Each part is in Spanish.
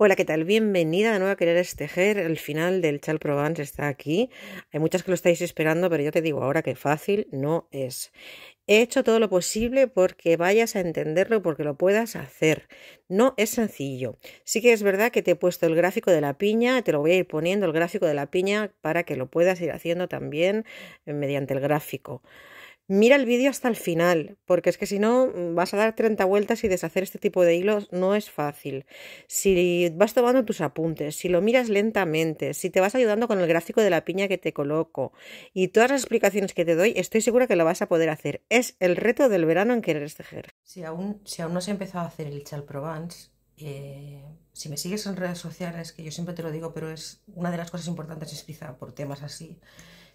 Hola, ¿qué tal? Bienvenida de nuevo a Querer Estejer. El final del Chal Provence está aquí. Hay muchas que lo estáis esperando, pero yo te digo ahora que fácil no es. He hecho todo lo posible porque vayas a entenderlo, porque lo puedas hacer. No es sencillo. Sí que es verdad que te he puesto el gráfico de la piña, te lo voy a ir poniendo el gráfico de la piña para que lo puedas ir haciendo también eh, mediante el gráfico. Mira el vídeo hasta el final, porque es que si no mm, vas a dar 30 vueltas y deshacer este tipo de hilos no es fácil. Si vas tomando tus apuntes, si lo miras lentamente, si te vas ayudando con el gráfico de la piña que te coloco y todas las explicaciones que te doy, estoy segura que lo vas a poder hacer. Es el reto del verano en querer tejer. Si aún, si aún no has empezado a hacer el Chal eh, si me sigues en redes sociales, que yo siempre te lo digo, pero es una de las cosas importantes es quizá por temas así,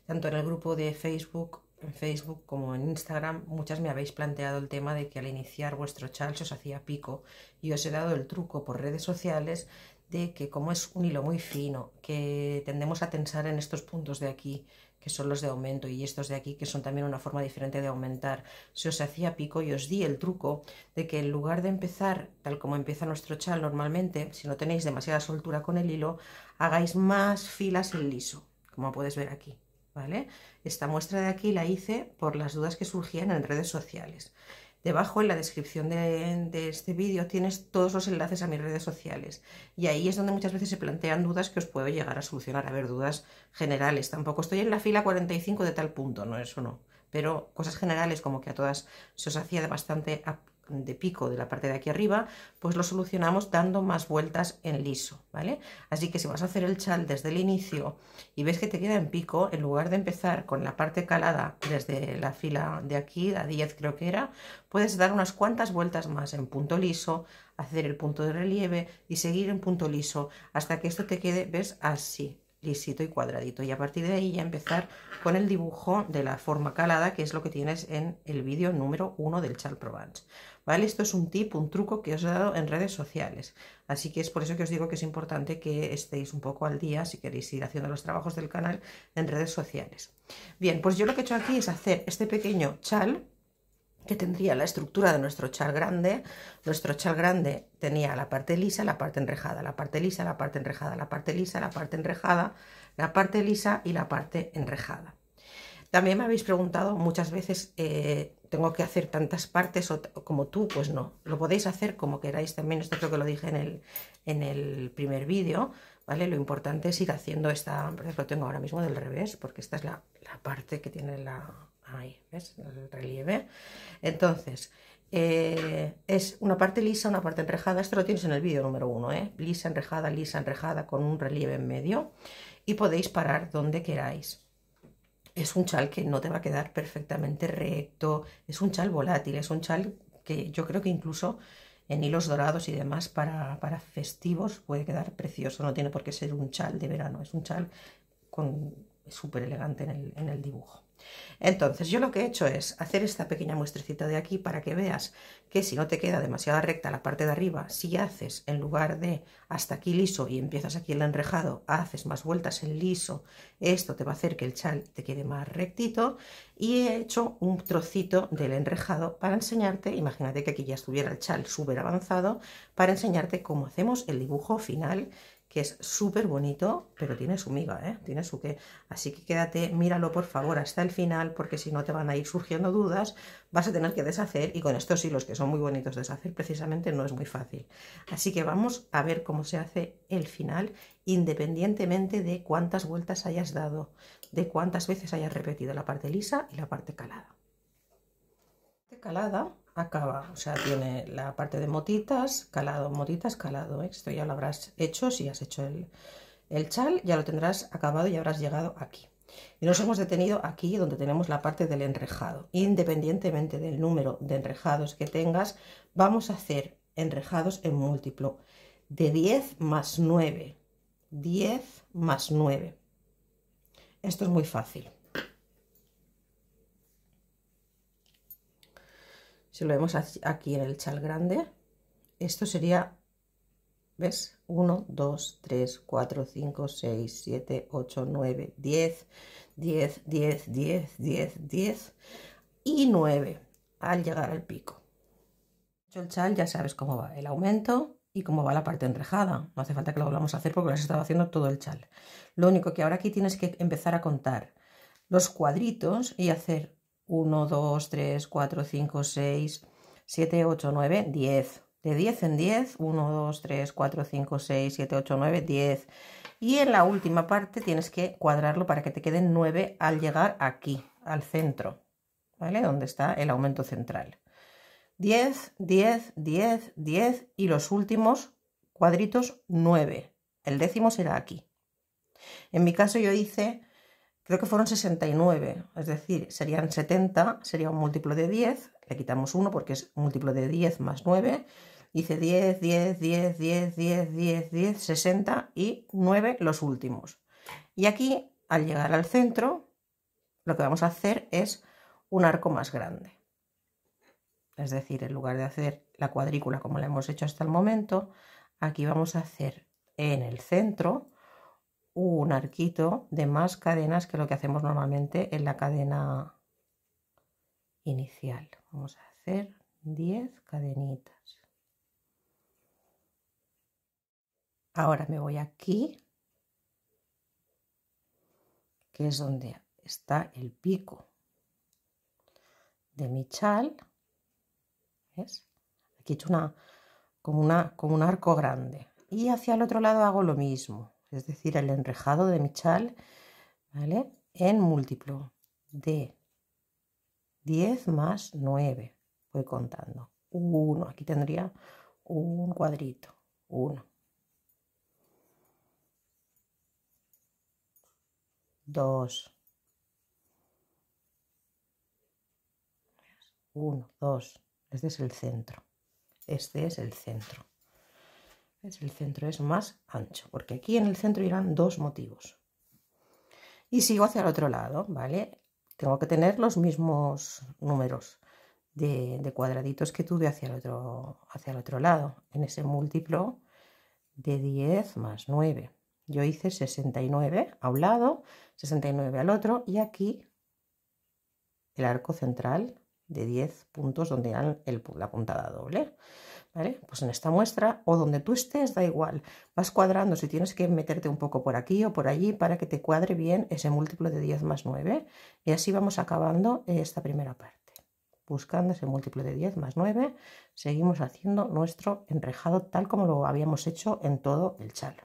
tanto en el grupo de Facebook en Facebook como en Instagram, muchas me habéis planteado el tema de que al iniciar vuestro chal se os hacía pico y os he dado el truco por redes sociales de que como es un hilo muy fino, que tendemos a tensar en estos puntos de aquí, que son los de aumento, y estos de aquí, que son también una forma diferente de aumentar. Se os hacía pico y os di el truco de que en lugar de empezar tal como empieza nuestro chal normalmente, si no tenéis demasiada soltura con el hilo, hagáis más filas en liso, como puedes ver aquí. ¿vale? Esta muestra de aquí la hice por las dudas que surgían en redes sociales. Debajo en la descripción de, este vídeo tienes todos los enlaces a mis redes sociales y ahí es donde muchas veces se plantean dudas que os puedo llegar a solucionar, a ver, dudas generales. Tampoco estoy en la fila 45 de tal punto, no, eso no, pero cosas generales como que a todas se os hacía bastante de pico de la parte de aquí arriba, pues lo solucionamos dando más vueltas en liso, ¿vale? Así que si vas a hacer el chal desde el inicio y ves que te queda en pico, en lugar de empezar con la parte calada desde la fila de aquí, la 10 creo que era, puedes dar unas cuantas vueltas más en punto liso, hacer el punto de relieve y seguir en punto liso hasta que esto te quede, ves, así, lisito y cuadradito y a partir de ahí ya empezar con el dibujo de la forma calada que es lo que tienes en el vídeo número 1 del Chal Provence. ¿vale? Esto es un tip, un truco que os he dado en redes sociales. Así que es por eso que os digo que es importante que estéis un poco al día si queréis ir haciendo los trabajos del canal en redes sociales. Bien, pues yo lo que he hecho aquí es hacer este pequeño chal, que tendría la estructura de nuestro chal grande. Nuestro chal grande tenía la parte lisa, la parte enrejada, la parte lisa, la parte enrejada, la parte lisa, la parte enrejada, la parte lisa y la parte enrejada. También me habéis preguntado muchas veces, eh, ¿tengo que hacer tantas partes como tú? Pues no, lo podéis hacer como queráis también, esto creo que lo dije en el, en el primer vídeo, ¿vale? Lo importante es ir haciendo esta, lo tengo ahora mismo del revés, porque esta es la, parte que tiene la, ahí, ¿ves? El relieve. Entonces, eh, es una parte lisa, una parte enrejada. Esto lo tienes en el vídeo número uno, ¿eh? Lisa, enrejada, lisa, enrejada, con un relieve en medio. Y podéis parar donde queráis es un chal que no te va a quedar perfectamente recto, es un chal volátil, es un chal que yo creo que incluso en hilos dorados y demás para, festivos puede quedar precioso, no tiene por qué ser un chal de verano, es un chal con súper elegante en el dibujo. Entonces yo lo que he hecho es hacer esta pequeña muestrecita de aquí para que veas que si no te queda demasiado recta la parte de arriba, si haces en lugar de hasta aquí liso y empiezas aquí el enrejado, haces más vueltas en liso, esto te va a hacer que el chal te quede más rectito y he hecho un trocito del enrejado para enseñarte, imagínate que aquí ya estuviera el chal súper avanzado, para enseñarte cómo hacemos el dibujo final que es súper bonito, pero tiene su miga, ¿eh? tiene su qué. Así que quédate, míralo por favor hasta el final, porque si no te van a ir surgiendo dudas, vas a tener que deshacer y con estos hilos que son muy bonitos deshacer precisamente no es muy fácil. Así que vamos a ver cómo se hace el final, independientemente de cuántas vueltas hayas dado, de cuántas veces hayas repetido la parte lisa y la parte calada. Calada acaba, o sea, tiene la parte de motitas, calado, motitas, calado. ¿eh? Esto ya lo habrás hecho, si has hecho el, el chal, ya lo tendrás acabado y habrás llegado aquí. Y nos hemos detenido aquí donde tenemos la parte del enrejado. Independientemente del número de enrejados que tengas, vamos a hacer enrejados en múltiplo de 10 más 9. 10 más 9. Esto es muy fácil. si lo vemos aquí en el chal grande, esto sería, ¿ves? 1, 2, 3, 4, 5, 6, 7, 8, 9, 10, 10, 10, 10, 10, 10 y 9 al llegar al pico. El chal ya sabes cómo va el aumento y cómo va la parte enrejada. No hace falta que lo volvamos a hacer porque lo has estado haciendo todo el chal. Lo único que ahora aquí tienes que empezar a contar los cuadritos y hacer 1, 2, 3, 4, 5, 6, 7, 8, 9, 10. De 10 en 10, 1, 2, 3, 4, 5, 6, 7, 8, 9, 10. Y en la última parte tienes que cuadrarlo para que te queden 9 al llegar aquí, al centro, ¿vale? Donde está el aumento central. 10, 10, 10, 10 y los últimos cuadritos 9. El décimo será aquí. En mi caso yo hice creo que fueron 69, es decir, serían 70, sería un múltiplo de 10, le quitamos 1 porque es múltiplo de 10 más 9, hice 10, 10, 10, 10, 10, 10, 10, 60 y 9 los últimos. Y aquí, al llegar al centro, lo que vamos a hacer es un arco más grande. Es decir, en lugar de hacer la cuadrícula como la hemos hecho hasta el momento, aquí vamos a hacer en el centro un arquito de más cadenas que lo que hacemos normalmente en la cadena inicial. Vamos a hacer 10 cadenitas. Ahora me voy aquí, que es donde está el pico de mi chal. ¿Ves? Aquí he hecho una, como, una, como un arco grande. Y hacia el otro lado hago lo mismo es decir, el enrejado de mi chal, ¿vale? En múltiplo de 10 más 9. Voy contando. 1, aquí tendría un cuadrito. 1. 2. 1, 2. Este es el centro. Este es el centro es El centro es más ancho, porque aquí en el centro irán dos motivos. Y sigo hacia el otro lado, ¿vale? Tengo que tener los mismos números de, cuadraditos que tuve hacia el, otro, hacia el otro lado, en ese múltiplo de 10 más 9. Yo hice 69 a un lado, 69 al otro, y aquí el arco central de 10 puntos donde irán la puntada doble. Pues en esta muestra o donde tú estés, da igual, vas cuadrando si tienes que meterte un poco por aquí o por allí para que te cuadre bien ese múltiplo de 10 más 9 y así vamos acabando esta primera parte. Buscando ese múltiplo de 10 más 9, seguimos haciendo nuestro enrejado tal como lo habíamos hecho en todo el chal.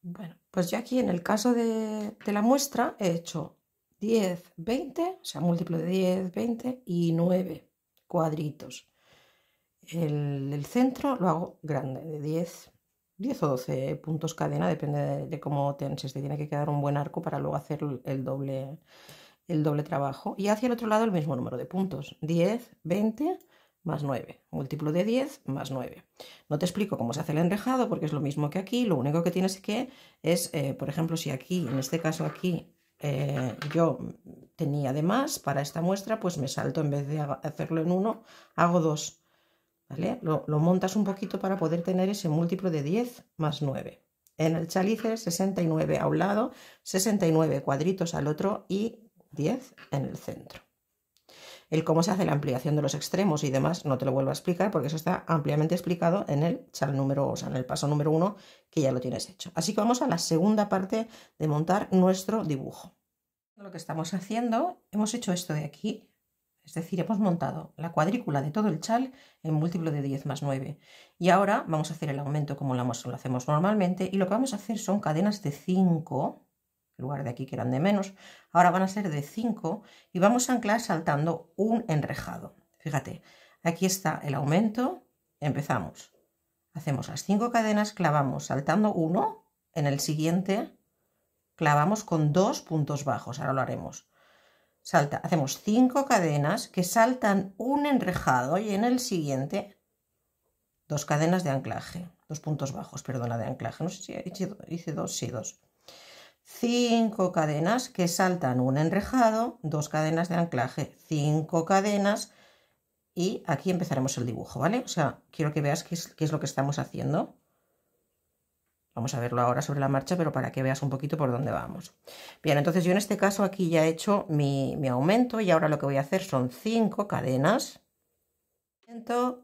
Bueno, pues ya aquí en el caso de, de la muestra he hecho 10, 20, o sea, múltiplo de 10, 20 y 9 cuadritos. El, centro lo hago grande, de 10, 10 o 12 puntos cadena, depende de, cómo tenses. Te tiene que quedar un buen arco para luego hacer el doble, el doble trabajo. Y hacia el otro lado el mismo número de puntos, 10, 20 más 9, múltiplo de 10 más 9. No te explico cómo se hace el enrejado porque es lo mismo que aquí, lo único que tienes que es, eh, por ejemplo, si aquí, en este caso aquí, eh, yo tenía de más para esta muestra, pues me salto, en vez de hacerlo en uno, hago dos lo, montas un poquito para poder tener ese múltiplo de 10 más 9. En el chalice 69 a un lado, 69 cuadritos al otro y 10 en el centro. El cómo se hace la ampliación de los extremos y demás no te lo vuelvo a explicar porque eso está ampliamente explicado en el chal número, o en el paso número 1 que ya lo tienes hecho. Así que vamos a la segunda parte de montar nuestro dibujo. Lo que estamos haciendo, hemos hecho esto de aquí, es decir, hemos montado la cuadrícula de todo el chal en múltiplo de 10 más 9. Y ahora vamos a hacer el aumento como lo hacemos normalmente y lo que vamos a hacer son cadenas de 5 en lugar de aquí que eran de menos, ahora van a ser de 5 y vamos a anclar saltando un enrejado. Fíjate, aquí está el aumento, empezamos. Hacemos las 5 cadenas, clavamos saltando 1, en el siguiente clavamos con dos puntos bajos, ahora lo haremos hacemos cinco cadenas que saltan un enrejado y en el siguiente dos cadenas de anclaje, dos puntos bajos, perdona, de anclaje, no sé si hice, dos, sí, dos. Cinco cadenas que saltan un enrejado, dos cadenas de anclaje, cinco cadenas y aquí empezaremos el dibujo, ¿vale? O sea, quiero que veas qué es lo que estamos haciendo. Vamos a verlo ahora sobre la marcha, pero para que veas un poquito por dónde vamos. Bien, entonces yo en este caso aquí ya he hecho mi, aumento y ahora lo que voy a hacer son 5 cadenas.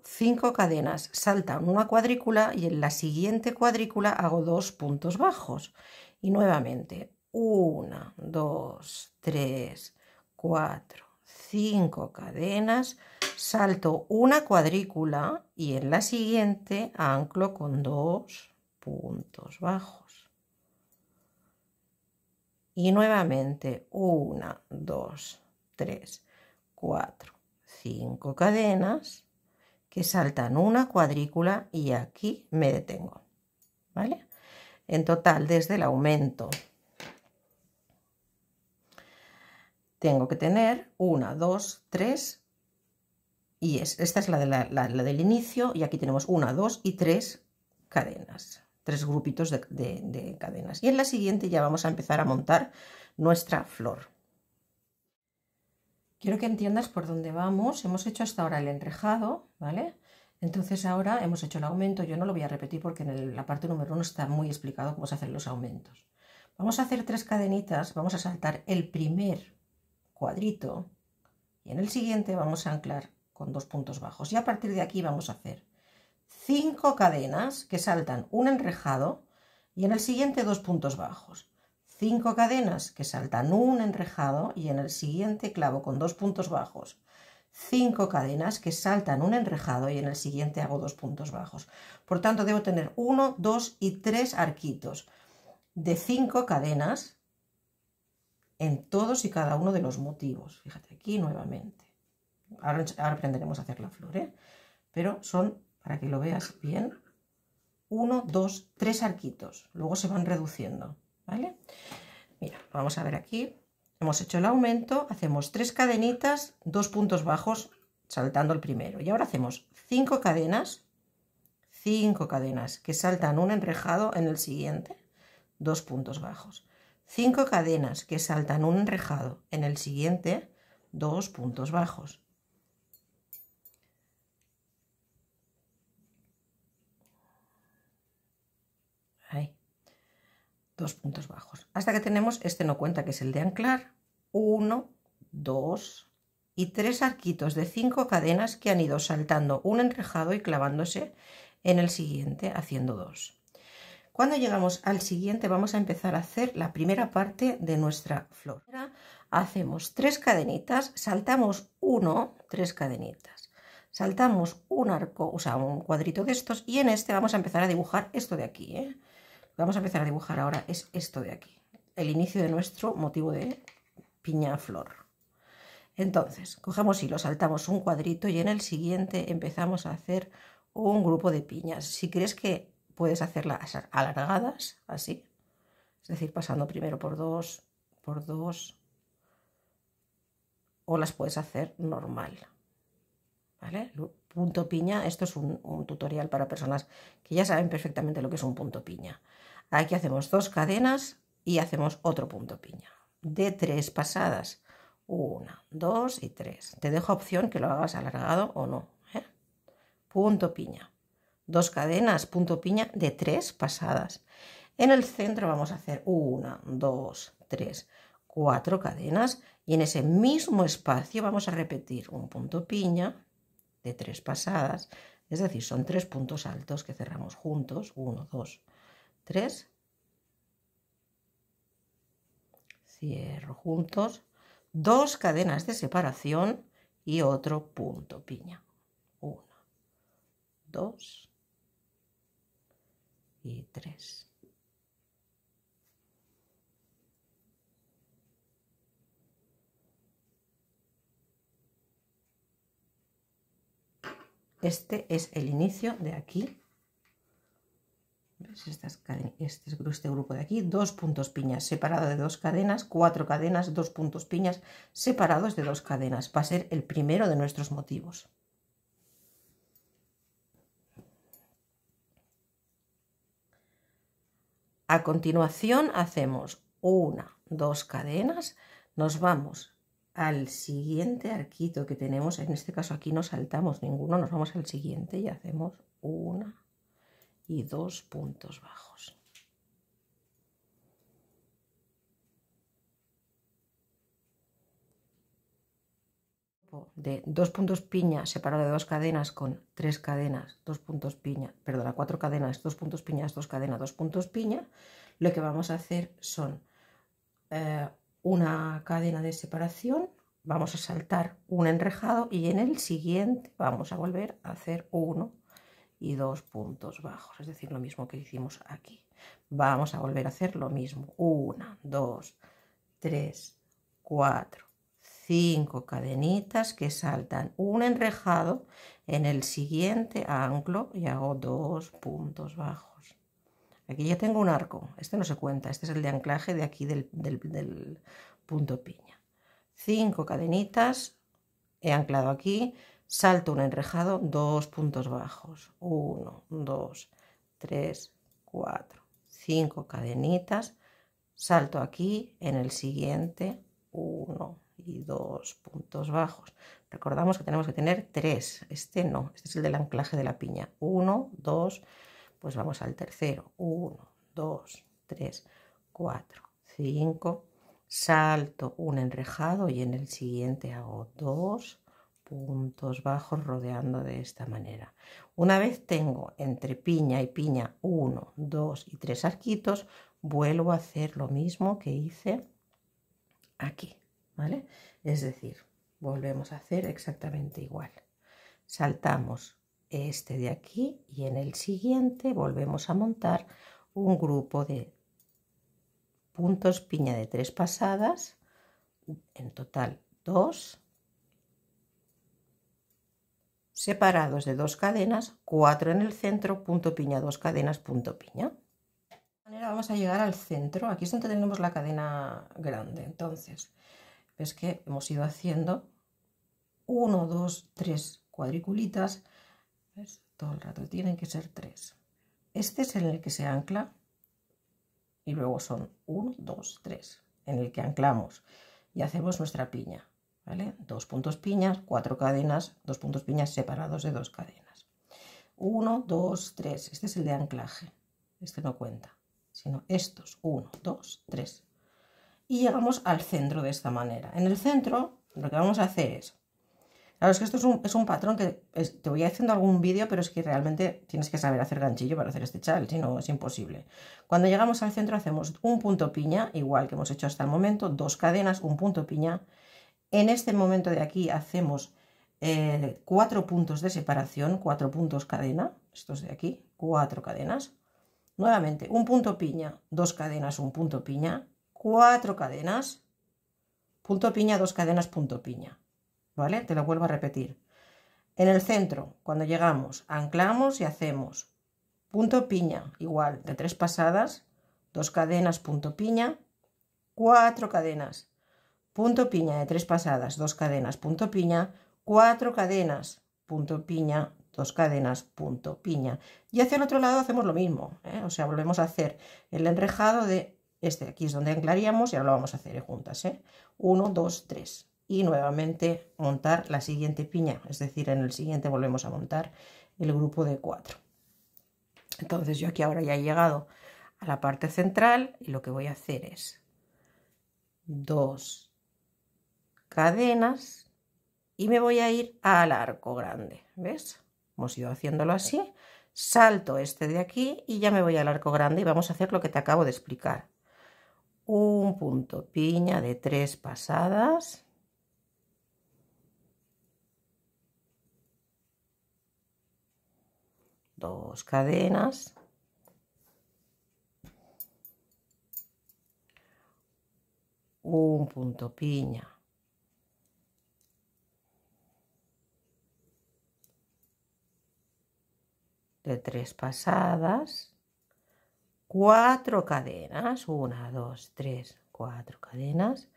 5 cadenas, salta una cuadrícula y en la siguiente cuadrícula hago dos puntos bajos. Y nuevamente, una, 2, tres, cuatro, cinco cadenas, salto una cuadrícula y en la siguiente anclo con dos puntos bajos. Y nuevamente 1, 2, 3, 4, 5 cadenas que saltan una cuadrícula y aquí me detengo. ¿Vale? En total, desde el aumento, tengo que tener 1, 2, 3 y es, esta es la, de la, la, la del inicio y aquí tenemos 1, 2 y 3 cadenas tres grupitos de, cadenas. Y en la siguiente ya vamos a empezar a montar nuestra flor. Quiero que entiendas por dónde vamos. Hemos hecho hasta ahora el enrejado, ¿vale? Entonces ahora hemos hecho el aumento. Yo no lo voy a repetir porque en la parte número uno está muy explicado cómo se hacen los aumentos. Vamos a hacer tres cadenitas, vamos a saltar el primer cuadrito y en el siguiente vamos a anclar con dos puntos bajos. Y a partir de aquí vamos a hacer cinco cadenas que saltan un enrejado y en el siguiente dos puntos bajos. Cinco cadenas que saltan un enrejado y en el siguiente clavo con dos puntos bajos. Cinco cadenas que saltan un enrejado y en el siguiente hago dos puntos bajos. Por tanto, debo tener uno, dos y tres arquitos de cinco cadenas en todos y cada uno de los motivos. Fíjate aquí nuevamente. Ahora, aprenderemos a hacer la flor, ¿eh? pero son para que lo veas bien. Uno, dos, tres arquitos. Luego se van reduciendo, ¿vale? Mira, vamos a ver aquí. Hemos hecho el aumento, hacemos tres cadenitas, dos puntos bajos saltando el primero. Y ahora hacemos cinco cadenas, cinco cadenas que saltan un enrejado en el siguiente, dos puntos bajos. Cinco cadenas que saltan un enrejado en el siguiente, dos puntos bajos. dos puntos bajos. Hasta que tenemos este no cuenta, que es el de anclar. uno dos y tres arquitos de cinco cadenas que han ido saltando un enrejado y clavándose en el siguiente, haciendo dos Cuando llegamos al siguiente vamos a empezar a hacer la primera parte de nuestra flor. Hacemos tres cadenitas, saltamos uno tres cadenitas. Saltamos un arco, o sea, un cuadrito de estos y en este vamos a empezar a dibujar esto de aquí, ¿eh? vamos a empezar a dibujar ahora es esto de aquí, el inicio de nuestro motivo de piña flor. Entonces, cogemos hilo, saltamos un cuadrito y en el siguiente empezamos a hacer un grupo de piñas. Si crees que puedes hacerlas alargadas, así, es decir, pasando primero por dos, por dos, o las puedes hacer normal. ¿Vale? Punto piña, esto es un, tutorial para personas que ya saben perfectamente lo que es un punto piña. Aquí hacemos dos cadenas y hacemos otro punto piña. De tres pasadas. Una, dos y tres. Te dejo opción que lo hagas alargado o no. ¿eh? Punto piña. Dos cadenas, punto piña de tres pasadas. En el centro vamos a hacer una, dos, tres, cuatro cadenas y en ese mismo espacio vamos a repetir un punto piña de tres pasadas, es decir, son tres puntos altos que cerramos juntos, uno, dos, 3. Cierro juntos. Dos cadenas de separación y otro punto piña. 1, 2 y 3. Este es el inicio de aquí este, este grupo de aquí, dos puntos piñas separado de dos cadenas, cuatro cadenas, dos puntos piñas separados de dos cadenas. Va a ser el primero de nuestros motivos. A continuación hacemos una, dos cadenas, nos vamos al siguiente arquito que tenemos, en este caso aquí no saltamos ninguno, nos vamos al siguiente y hacemos una, y dos puntos bajos. de dos puntos piña separado de dos cadenas con tres cadenas, dos puntos piña, perdona, cuatro cadenas, dos puntos piñas, dos cadenas, dos puntos piña, lo que vamos a hacer son eh, una cadena de separación, vamos a saltar un enrejado y en el siguiente vamos a volver a hacer uno y dos puntos bajos, es decir, lo mismo que hicimos aquí. Vamos a volver a hacer lo mismo. Una, dos, tres, cuatro, cinco cadenitas que saltan un enrejado en el siguiente ángulo y hago dos puntos bajos. Aquí ya tengo un arco, este no se cuenta, este es el de anclaje de aquí del, del punto piña. Cinco cadenitas, he anclado aquí, salto un enrejado, dos puntos bajos, 1, 2, 3, 4, 5 cadenitas, salto aquí, en el siguiente, 1 y dos puntos bajos. Recordamos que tenemos que tener 3, este no, este es el del anclaje de la piña, 1, 2, pues vamos al tercero, 1, 2, 3, 4, 5, salto un enrejado y en el siguiente hago 2, puntos bajos rodeando de esta manera. Una vez tengo entre piña y piña 1, 2 y 3 arquitos, vuelvo a hacer lo mismo que hice aquí, ¿vale? Es decir, volvemos a hacer exactamente igual. Saltamos este de aquí y en el siguiente volvemos a montar un grupo de puntos piña de tres pasadas, en total 2 separados de dos cadenas, cuatro en el centro, punto piña, dos cadenas, punto piña. De esta manera vamos a llegar al centro, aquí es donde tenemos la cadena grande, entonces ves que hemos ido haciendo 1, 2, 3 cuadriculitas, todo el rato tienen que ser tres. Este es en el que se ancla y luego son 1, 2, 3 en el que anclamos y hacemos nuestra piña. ¿vale? Dos puntos piñas, cuatro cadenas, dos puntos piñas separados de dos cadenas. Uno, dos, tres. Este es el de anclaje. Este no cuenta, sino estos. Uno, dos, tres. Y llegamos al centro de esta manera. En el centro lo que vamos a hacer es... Claro, es que esto es un, patrón que te voy haciendo algún vídeo, pero es que realmente tienes que saber hacer ganchillo para hacer este chal, si no es imposible. Cuando llegamos al centro hacemos un punto piña, igual que hemos hecho hasta el momento, dos cadenas, un punto piña, en este momento de aquí hacemos eh, cuatro puntos de separación, cuatro puntos cadena, estos de aquí, cuatro cadenas. Nuevamente, un punto piña, dos cadenas, un punto piña, cuatro cadenas, punto piña, dos cadenas, punto piña. ¿Vale? Te lo vuelvo a repetir. En el centro, cuando llegamos, anclamos y hacemos punto piña, igual, de tres pasadas, dos cadenas, punto piña, cuatro cadenas, punto piña de tres pasadas, dos cadenas, punto piña, cuatro cadenas, punto piña, dos cadenas, punto piña. Y hacia el otro lado hacemos lo mismo, ¿eh? o sea, volvemos a hacer el enrejado de este, aquí es donde anclaríamos y ahora lo vamos a hacer juntas, ¿eh? uno 1, tres y nuevamente montar la siguiente piña, es decir, en el siguiente volvemos a montar el grupo de cuatro Entonces yo aquí ahora ya he llegado a la parte central y lo que voy a hacer es dos cadenas y me voy a ir al arco grande. ¿Ves? Hemos ido haciéndolo así. Salto este de aquí y ya me voy al arco grande y vamos a hacer lo que te acabo de explicar. Un punto piña de tres pasadas. Dos cadenas. Un punto piña de tres pasadas, cuatro cadenas, una, dos, tres, cuatro cadenas,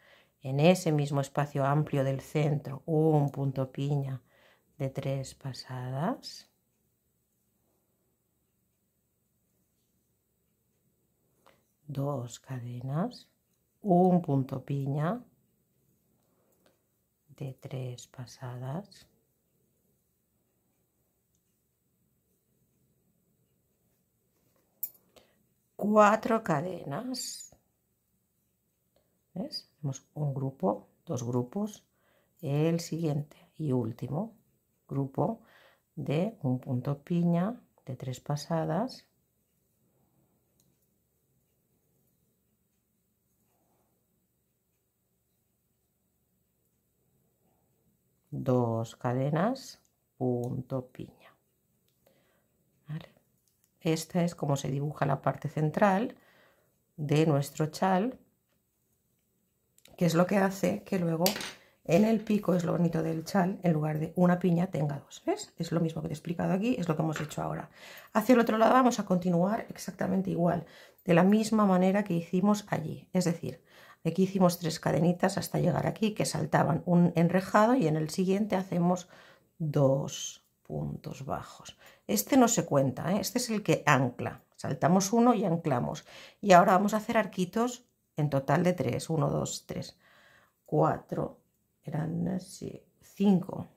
en ese mismo espacio amplio del centro, un punto piña de tres pasadas, dos cadenas, un punto piña de tres pasadas, cuatro cadenas. ¿Ves? un grupo, dos grupos, el siguiente y último grupo de un punto piña de tres pasadas. Dos cadenas, punto piña. Esta es como se dibuja la parte central de nuestro chal, que es lo que hace que luego en el pico, es lo bonito del chal, en lugar de una piña tenga dos, ¿ves? Es lo mismo que te he explicado aquí, es lo que hemos hecho ahora. Hacia el otro lado vamos a continuar exactamente igual, de la misma manera que hicimos allí, es decir, aquí hicimos tres cadenitas hasta llegar aquí que saltaban un enrejado y en el siguiente hacemos dos puntos bajos. Este no se cuenta, ¿eh? este es el que ancla. Saltamos uno y anclamos. Y ahora vamos a hacer arquitos en total de tres. Uno, dos, tres, cuatro, eran así, cinco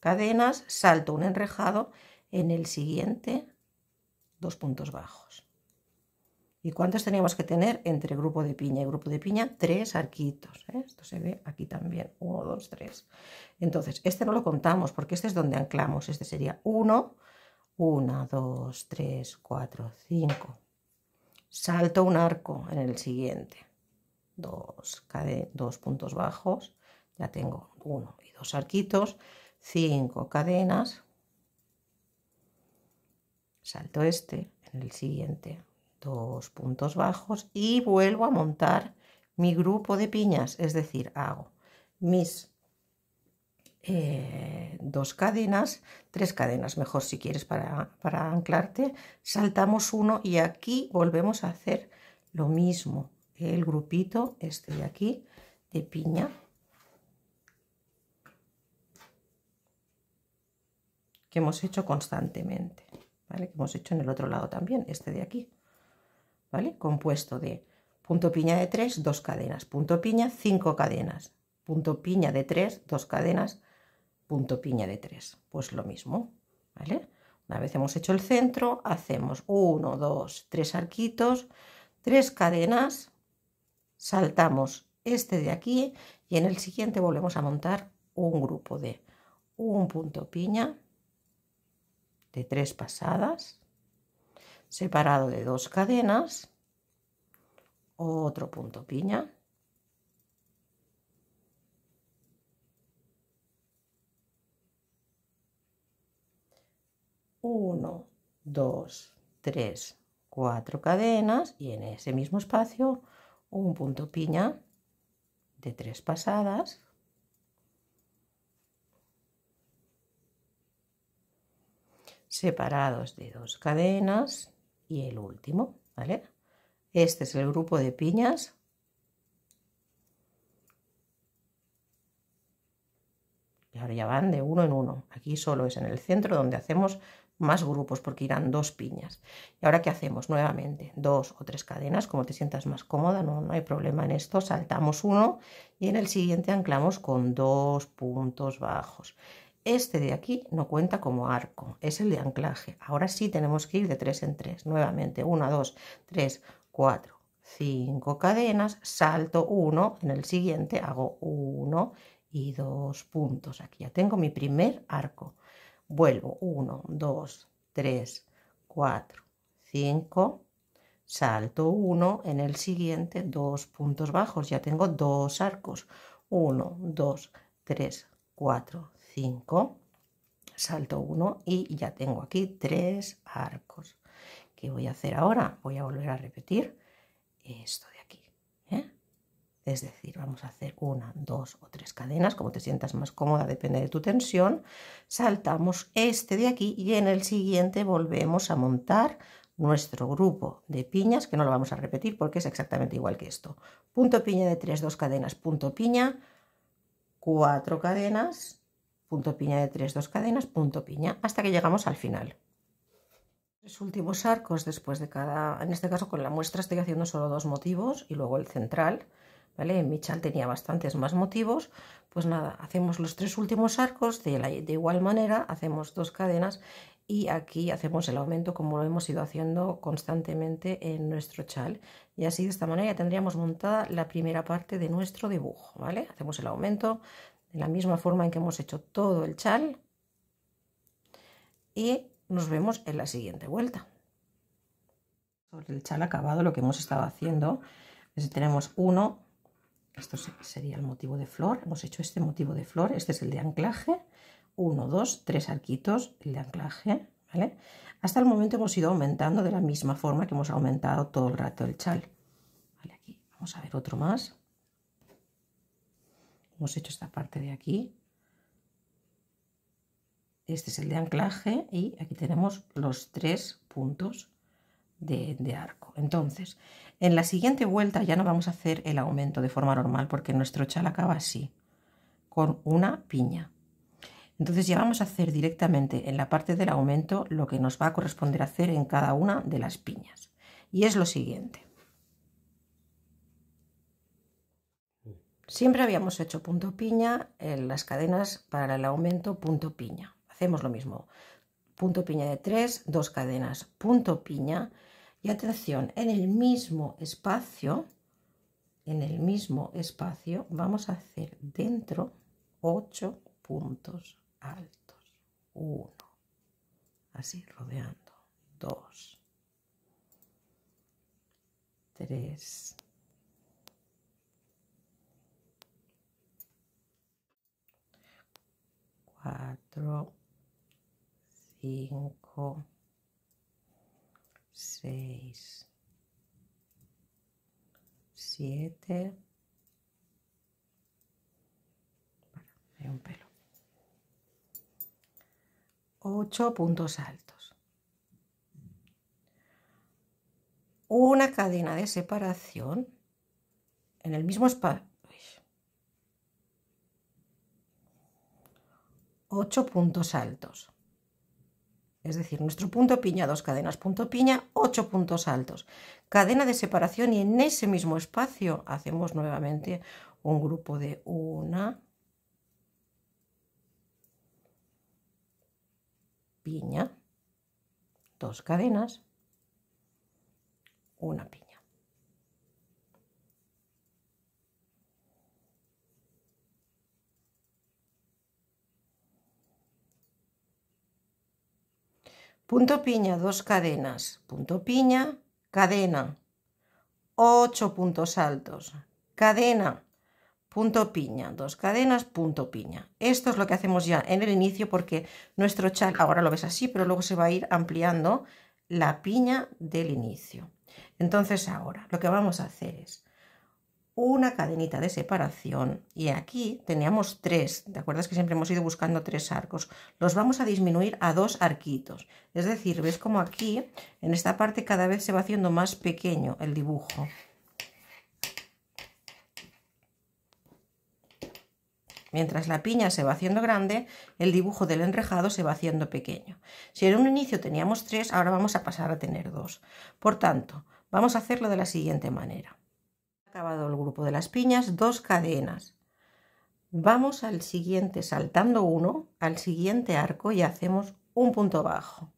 cadenas, salto un enrejado en el siguiente, dos puntos bajos. ¿Y cuántos teníamos que tener entre grupo de piña y grupo de piña? Tres arquitos. ¿eh? Esto se ve aquí también. Uno, dos, tres. Entonces, este no lo contamos porque este es donde anclamos. Este sería uno, una, dos, tres, cuatro, cinco. Salto un arco en el siguiente. Dos, dos puntos bajos. Ya tengo uno y dos arquitos. Cinco cadenas. Salto este en el siguiente dos puntos bajos y vuelvo a montar mi grupo de piñas, es decir, hago mis eh, dos cadenas, tres cadenas, mejor si quieres para, para anclarte, saltamos uno y aquí volvemos a hacer lo mismo, el grupito este de aquí de piña. que hemos hecho constantemente, ¿vale? que hemos hecho en el otro lado también, este de aquí. ¿vale? Compuesto de punto piña de 3, dos cadenas, punto piña, 5 cadenas, punto piña de 3, dos cadenas, punto piña de 3. Pues lo mismo, ¿vale? Una vez hemos hecho el centro, hacemos uno dos tres arquitos, tres cadenas, saltamos este de aquí y en el siguiente volvemos a montar un grupo de un punto piña de tres pasadas, separado de dos cadenas, otro punto piña, uno, dos, tres, cuatro cadenas y en ese mismo espacio un punto piña de tres pasadas. separados de dos cadenas y el último, ¿vale? Este es el grupo de piñas. Y ahora ya van de uno en uno. Aquí solo es en el centro donde hacemos más grupos porque irán dos piñas. ¿Y ahora qué hacemos? Nuevamente, dos o tres cadenas, como te sientas más cómoda, no, no hay problema en esto. Saltamos uno y en el siguiente anclamos con dos puntos bajos. Este de aquí no cuenta como arco, es el de anclaje. Ahora sí tenemos que ir de 3 en 3. Nuevamente, 1, 2, 3, 4, 5 cadenas, salto 1, en el siguiente hago 1 y 2 puntos. Aquí ya tengo mi primer arco. Vuelvo 1, 2, 3, 4, 5, salto 1, en el siguiente 2 puntos bajos. Ya tengo dos arcos. 1, 2, 3, 4, 5, salto 1 y ya tengo aquí tres arcos. ¿Qué voy a hacer ahora? Voy a volver a repetir esto de aquí. ¿eh? Es decir, vamos a hacer una, dos o tres cadenas, como te sientas más cómoda, depende de tu tensión. Saltamos este de aquí y en el siguiente volvemos a montar nuestro grupo de piñas, que no lo vamos a repetir porque es exactamente igual que esto. Punto piña de tres dos cadenas, punto piña, cuatro cadenas, punto piña de 3, dos cadenas, punto piña, hasta que llegamos al final. Los últimos arcos después de cada, en este caso con la muestra estoy haciendo solo dos motivos y luego el central, ¿vale? En mi chal tenía bastantes más motivos, pues nada, hacemos los tres últimos arcos de, de igual manera, hacemos dos cadenas y aquí hacemos el aumento como lo hemos ido haciendo constantemente en nuestro chal y así de esta manera ya tendríamos montada la primera parte de nuestro dibujo, ¿vale? Hacemos el aumento, de la misma forma en que hemos hecho todo el chal y nos vemos en la siguiente vuelta. Sobre el chal acabado lo que hemos estado haciendo es tenemos uno, esto sería el motivo de flor, hemos hecho este motivo de flor, este es el de anclaje, uno, dos, tres arquitos, el de anclaje, Hasta el momento hemos ido aumentando de la misma forma que hemos aumentado todo el rato el chal. aquí vamos a ver otro más hemos hecho esta parte de aquí. Este es el de anclaje y aquí tenemos los tres puntos de, arco. Entonces, en la siguiente vuelta ya no vamos a hacer el aumento de forma normal porque nuestro chal acaba así, con una piña. Entonces ya vamos a hacer directamente en la parte del aumento lo que nos va a corresponder hacer en cada una de las piñas. Y es lo siguiente. Siempre habíamos hecho punto piña en las cadenas para el aumento punto piña. Hacemos lo mismo. Punto piña de 3, dos cadenas, punto piña. Y atención, en el mismo espacio, en el mismo espacio vamos a hacer dentro 8 puntos altos. 1. Así rodeando. 2. 3. 4 5 6 7 pelo. 8 puntos altos. Una cadena de separación en el mismo espacio. 8 puntos altos. Es decir, nuestro punto piña, dos cadenas, punto piña, ocho puntos altos. Cadena de separación y en ese mismo espacio hacemos nuevamente un grupo de una piña, dos cadenas, una piña. Punto piña, dos cadenas. Punto piña, cadena. Ocho puntos altos. Cadena. Punto piña, dos cadenas, punto piña. Esto es lo que hacemos ya en el inicio porque nuestro chal, ahora lo ves así, pero luego se va a ir ampliando la piña del inicio. Entonces ahora lo que vamos a hacer es una cadenita de separación y aquí teníamos tres, ¿te acuerdas que siempre hemos ido buscando tres arcos? Los vamos a disminuir a dos arquitos, es decir, ves como aquí en esta parte cada vez se va haciendo más pequeño el dibujo. Mientras la piña se va haciendo grande, el dibujo del enrejado se va haciendo pequeño. Si en un inicio teníamos tres, ahora vamos a pasar a tener dos. Por tanto, vamos a hacerlo de la siguiente manera Acabado el grupo de las piñas, dos cadenas. Vamos al siguiente saltando uno, al siguiente arco y hacemos un punto bajo.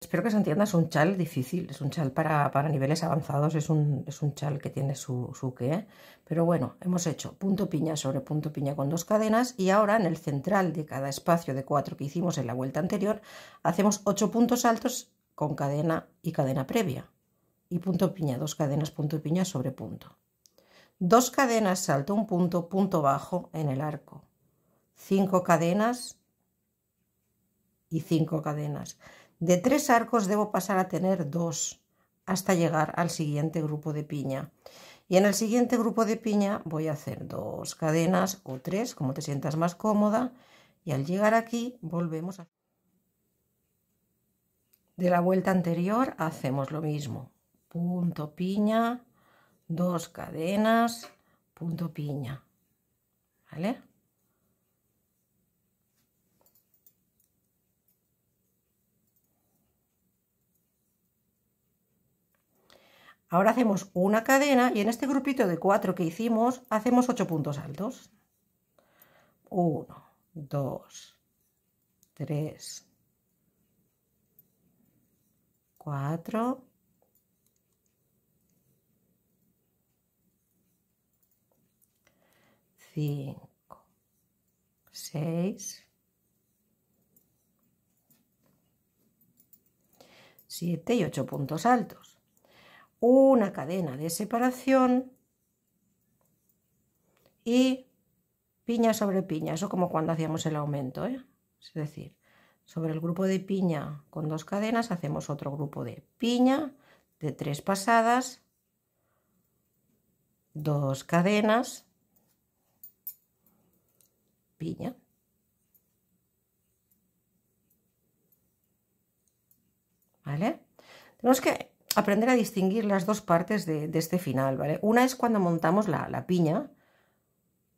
Espero que se entienda, es un chal difícil, es un chal para, niveles avanzados, es un, chal que tiene su, que. Pero bueno, hemos hecho punto piña sobre punto piña con dos cadenas y ahora en el central de cada espacio de cuatro que hicimos en la vuelta anterior, hacemos ocho puntos altos con cadena y cadena previa y punto piña, dos cadenas, punto piña sobre punto. Dos cadenas, salto un punto, punto bajo en el arco. Cinco cadenas y cinco cadenas. De tres arcos debo pasar a tener dos hasta llegar al siguiente grupo de piña. Y en el siguiente grupo de piña voy a hacer dos cadenas o tres, como te sientas más cómoda. Y al llegar aquí volvemos a... De la vuelta anterior hacemos lo mismo punto piña, dos cadenas, punto piña. ¿Vale? Ahora hacemos una cadena y en este grupito de cuatro que hicimos hacemos ocho puntos altos. Uno, dos, tres, cuatro. 5, 6, 7 y 8 puntos altos. Una cadena de separación y piña sobre piña, eso como cuando hacíamos el aumento, ¿eh? es decir, sobre el grupo de piña con dos cadenas hacemos otro grupo de piña de tres pasadas, dos cadenas, piña. ¿Vale? Tenemos que aprender a distinguir las dos partes de, este final, ¿vale? Una es cuando montamos la, la piña,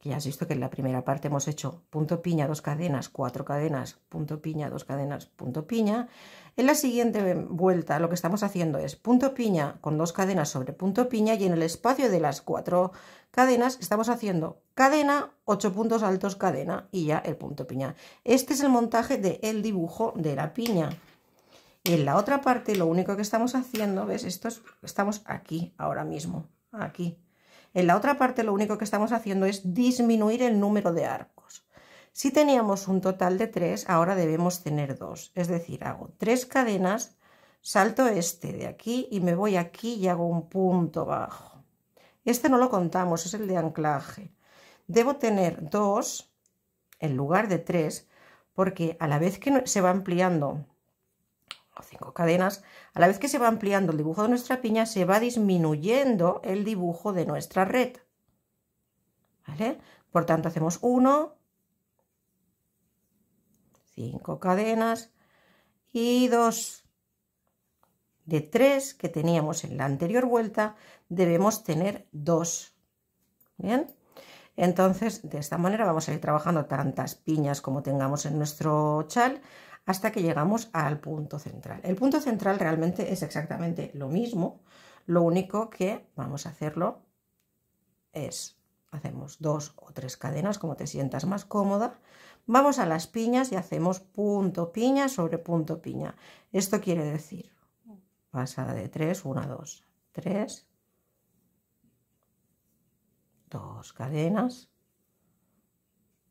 ya has visto que en la primera parte hemos hecho punto piña, dos cadenas, cuatro cadenas, punto piña, dos cadenas, punto piña. En la siguiente vuelta lo que estamos haciendo es punto piña con dos cadenas sobre punto piña y en el espacio de las cuatro cadenas estamos haciendo cadena, ocho puntos altos, cadena y ya el punto piña. Este es el montaje del el dibujo de la piña. en la otra parte lo único que estamos haciendo, ¿ves? Esto estamos aquí ahora mismo, aquí en la otra parte lo único que estamos haciendo es disminuir el número de arcos. Si teníamos un total de tres, ahora debemos tener dos. Es decir, hago tres cadenas, salto este de aquí y me voy aquí y hago un punto bajo. Este no lo contamos, es el de anclaje. Debo tener dos en lugar de 3 porque a la vez que se va ampliando cinco cadenas, a la vez que se va ampliando el dibujo de nuestra piña, se va disminuyendo el dibujo de nuestra red. Por tanto, hacemos 1, 5 cadenas y 2. De 3 que teníamos en la anterior vuelta, debemos tener 2. ¿Bien? Entonces, de esta manera vamos a ir trabajando tantas piñas como tengamos en nuestro chal hasta que llegamos al punto central. El punto central realmente es exactamente lo mismo, lo único que vamos a hacerlo es, hacemos dos o tres cadenas como te sientas más cómoda, vamos a las piñas y hacemos punto piña sobre punto piña. Esto quiere decir, pasada de tres, una, dos, tres dos cadenas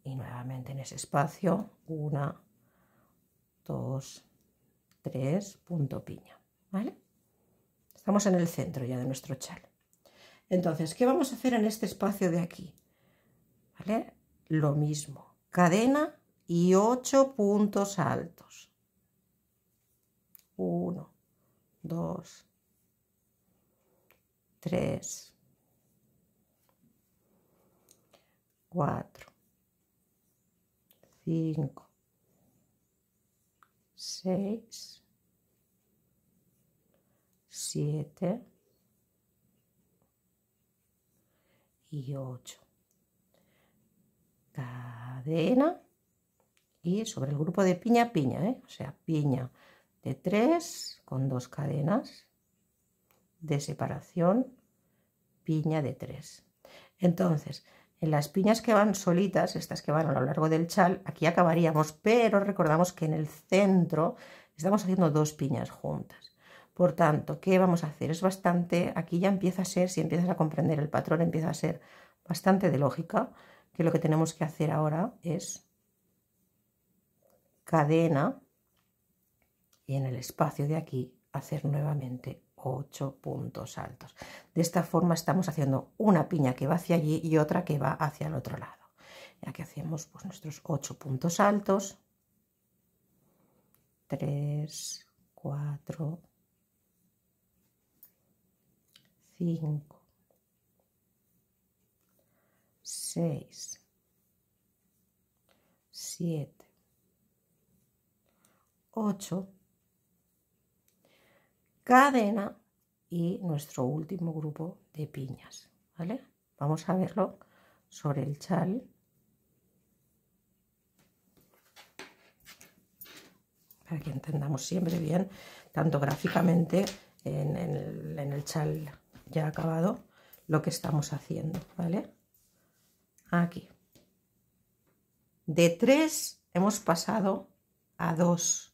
y nuevamente en ese espacio, una, 2, 3, punto piña, ¿vale? Estamos en el centro ya de nuestro chal. Entonces, ¿qué vamos a hacer en este espacio de aquí? ¿Vale? Lo mismo, cadena y 8 puntos altos. 1, 2, 3, 4, 5, seis, siete y ocho. Cadena y sobre el grupo de piña, piña, ¿eh? o sea, piña de tres con dos cadenas de separación, piña de tres. Entonces, en las piñas que van solitas, estas que van a lo largo del chal, aquí acabaríamos, pero recordamos que en el centro estamos haciendo dos piñas juntas. Por tanto, ¿qué vamos a hacer? Es bastante, aquí ya empieza a ser, si empiezas a comprender el patrón, empieza a ser bastante de lógica, que lo que tenemos que hacer ahora es cadena y en el espacio de aquí hacer nuevamente 8 puntos altos. De esta forma estamos haciendo una piña que va hacia allí y otra que va hacia el otro lado. Ya que hacemos pues, nuestros 8 puntos altos. 3, 4, 5, 6, 7, 8 cadena y nuestro último grupo de piñas, ¿vale? Vamos a verlo sobre el chal. Para que entendamos siempre bien, tanto gráficamente en, el, chal ya acabado, lo que estamos haciendo, ¿vale? Aquí. De tres hemos pasado a dos.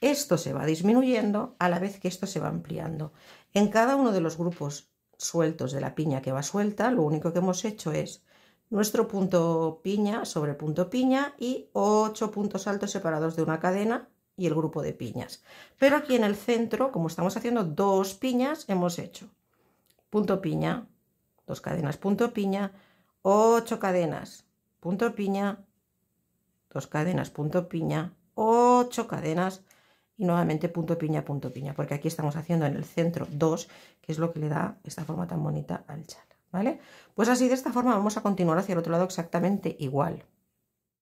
Esto se va disminuyendo a la vez que esto se va ampliando. En cada uno de los grupos sueltos de la piña que va suelta, lo único que hemos hecho es nuestro punto piña sobre punto piña y ocho puntos altos separados de una cadena y el grupo de piñas. Pero aquí en el centro, como estamos haciendo dos piñas, hemos hecho punto piña, dos cadenas, punto piña, ocho cadenas, punto piña, dos cadenas, punto piña, ocho cadenas, y nuevamente punto piña, punto piña, porque aquí estamos haciendo en el centro 2, que es lo que le da esta forma tan bonita al chal, ¿vale? Pues así de esta forma vamos a continuar hacia el otro lado exactamente igual.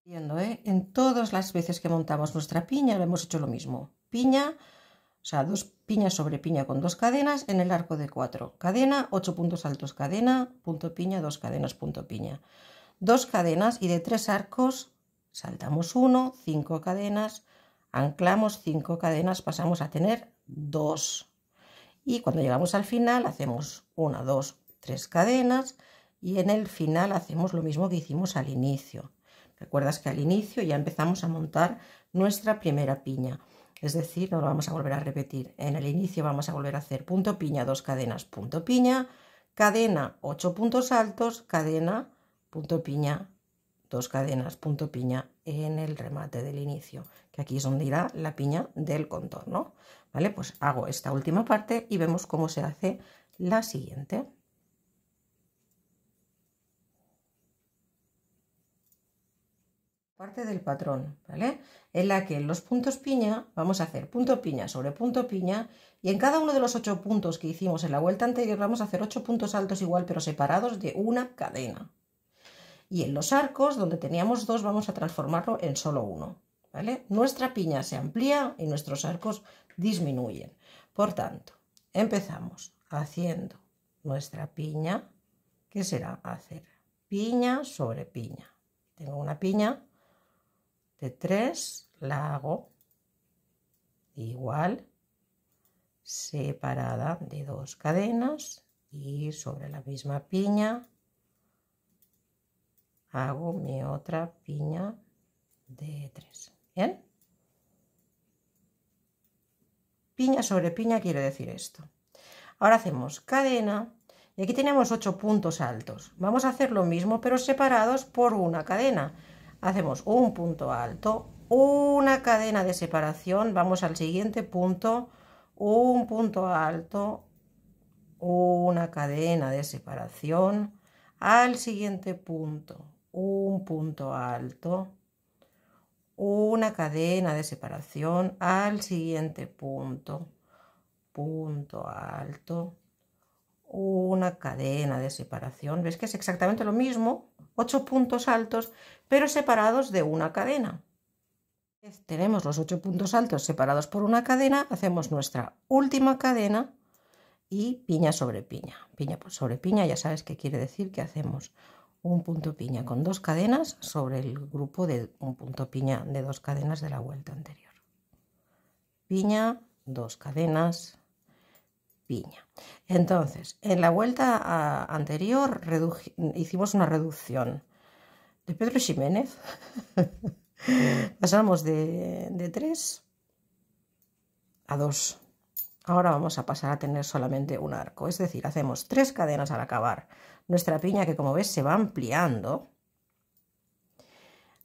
Viendo, ¿eh? En todas las veces que montamos nuestra piña lo hemos hecho lo mismo. Piña, o sea, dos piñas sobre piña con dos cadenas en el arco de 4. Cadena, ocho puntos altos, cadena, punto piña, dos cadenas, punto piña. Dos cadenas y de tres arcos saltamos uno, cinco cadenas, anclamos cinco cadenas, pasamos a tener dos. Y cuando llegamos al final hacemos una, dos, tres cadenas y en el final hacemos lo mismo que hicimos al inicio. Recuerdas que al inicio ya empezamos a montar nuestra primera piña. Es decir, no lo vamos a volver a repetir. En el inicio vamos a volver a hacer punto piña, dos cadenas, punto piña, cadena, ocho puntos altos, cadena, punto piña, dos cadenas punto piña en el remate del inicio, que aquí es donde irá la piña del contorno. ¿Vale? Pues hago esta última parte y vemos cómo se hace la siguiente. parte del patrón, ¿vale? En la que los puntos piña, vamos a hacer punto piña sobre punto piña y en cada uno de los ocho puntos que hicimos en la vuelta anterior vamos a hacer ocho puntos altos igual pero separados de una cadena, y en los arcos, donde teníamos dos, vamos a transformarlo en solo uno. ¿vale? Nuestra piña se amplía y nuestros arcos disminuyen. Por tanto, empezamos haciendo nuestra piña, que será hacer piña sobre piña. Tengo una piña de tres, la hago igual, separada de dos cadenas y sobre la misma piña hago mi otra piña de 3. ¿Bien? Piña sobre piña quiere decir esto. Ahora hacemos cadena y aquí tenemos 8 puntos altos. Vamos a hacer lo mismo pero separados por una cadena. Hacemos un punto alto, una cadena de separación, vamos al siguiente punto, un punto alto, una cadena de separación, al siguiente punto, un punto alto, una cadena de separación al siguiente punto, punto alto, una cadena de separación. ¿Ves que es exactamente lo mismo? Ocho puntos altos, pero separados de una cadena. Tenemos los ocho puntos altos separados por una cadena, hacemos nuestra última cadena y piña sobre piña. Piña sobre piña, ya sabes qué quiere decir que hacemos un punto piña con dos cadenas sobre el grupo de un punto piña de dos cadenas de la vuelta anterior. Piña, dos cadenas, piña. Entonces, en la vuelta anterior hicimos una reducción de Pedro Ximénez. Pasamos de, de 3 a dos Ahora vamos a pasar a tener solamente un arco, es decir, hacemos tres cadenas al acabar nuestra piña que como ves se va ampliando.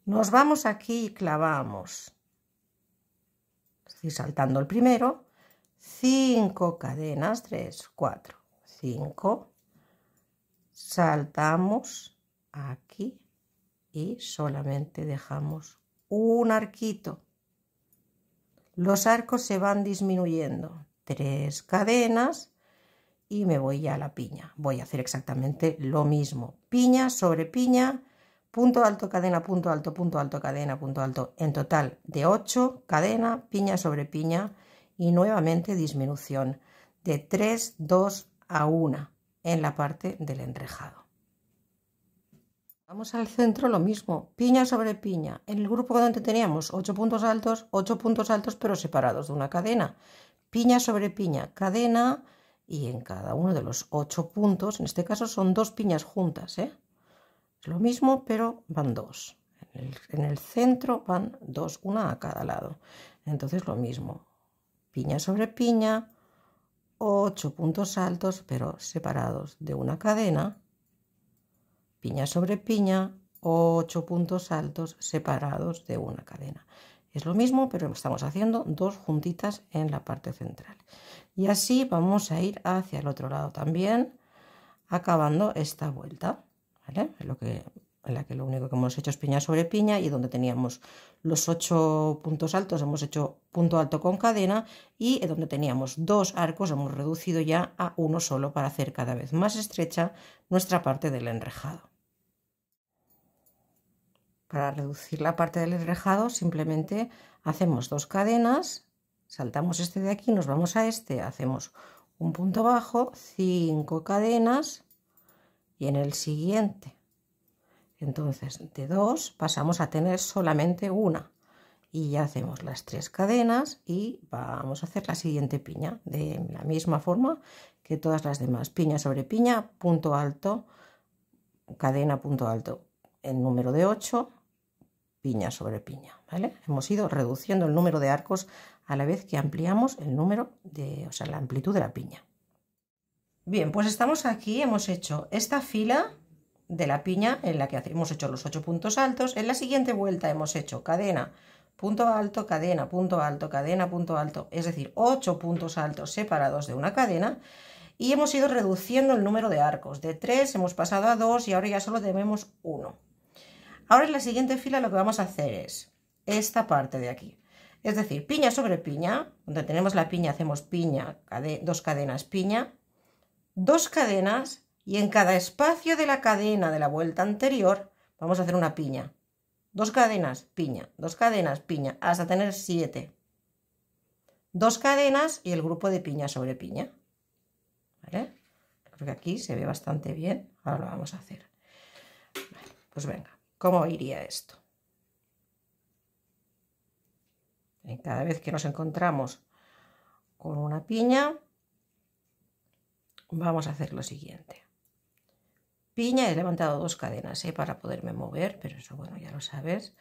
Nos vamos aquí y clavamos, saltando el primero, 5 cadenas, 3, 4, 5, saltamos aquí y solamente dejamos un arquito. Los arcos se van disminuyendo, tres cadenas, y me voy a la piña. Voy a hacer exactamente lo mismo. Piña sobre piña, punto alto, cadena, punto alto, punto alto, cadena, punto alto. En total de 8, cadena, piña sobre piña y nuevamente disminución de 3, 2 a 1 en la parte del enrejado. Vamos al centro, lo mismo, piña sobre piña. En el grupo donde teníamos 8 puntos altos, 8 puntos altos pero separados de una cadena. Piña sobre piña, cadena, y en cada uno de los ocho puntos, en este caso son dos piñas juntas, ¿eh? es lo mismo pero van dos. En el, en el centro van dos, una a cada lado. Entonces lo mismo, piña sobre piña, ocho puntos altos pero separados de una cadena, piña sobre piña, ocho puntos altos separados de una cadena. Es lo mismo, pero estamos haciendo dos juntitas en la parte central y así vamos a ir hacia el otro lado también acabando esta vuelta lo que, en la que lo único que hemos hecho es piña sobre piña y donde teníamos los ocho puntos altos hemos hecho punto alto con cadena y donde teníamos dos arcos hemos reducido ya a uno solo para hacer cada vez más estrecha nuestra parte del enrejado para reducir la parte del enrejado simplemente hacemos dos cadenas saltamos este de aquí, nos vamos a este, hacemos un punto bajo, cinco cadenas y en el siguiente. Entonces de dos pasamos a tener solamente una y ya hacemos las tres cadenas y vamos a hacer la siguiente piña de la misma forma que todas las demás. Piña sobre piña, punto alto, cadena punto alto, en número de 8, piña sobre piña, ¿vale? Hemos ido reduciendo el número de arcos a la vez que ampliamos el número de, o sea, la amplitud de la piña. Bien, pues estamos aquí, hemos hecho esta fila de la piña en la que hemos hecho los ocho puntos altos. En la siguiente vuelta hemos hecho cadena, punto alto, cadena, punto alto, cadena, punto alto, es decir, ocho puntos altos separados de una cadena. Y hemos ido reduciendo el número de arcos. De 3 hemos pasado a 2 y ahora ya solo tenemos uno. Ahora en la siguiente fila lo que vamos a hacer es esta parte de aquí. Es decir, piña sobre piña, donde tenemos la piña hacemos piña, dos cadenas piña, dos cadenas y en cada espacio de la cadena de la vuelta anterior vamos a hacer una piña. Dos cadenas, piña, dos cadenas, piña, hasta tener siete. Dos cadenas y el grupo de piña sobre piña. ¿Vale? Creo que aquí se ve bastante bien. Ahora lo vamos a hacer. pues venga, ¿cómo iría esto? ¿eh? Cada vez que nos encontramos con una piña, vamos a hacer lo siguiente. Piña, he levantado dos cadenas ¿eh? para poderme mover, pero eso bueno, ya lo sabes.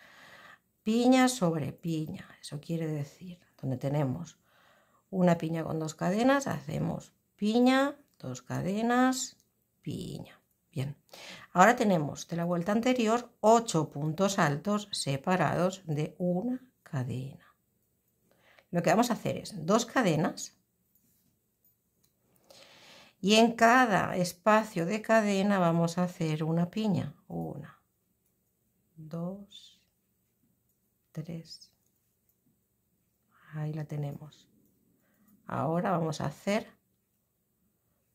Piña sobre piña, eso quiere decir, donde tenemos una piña con dos cadenas, hacemos piña, dos cadenas, piña. Bien, ahora tenemos de la vuelta anterior ocho puntos altos separados de una cadena. Lo que vamos a hacer es dos cadenas y en cada espacio de cadena vamos a hacer una piña. Una, dos, tres. Ahí la tenemos. Ahora vamos a hacer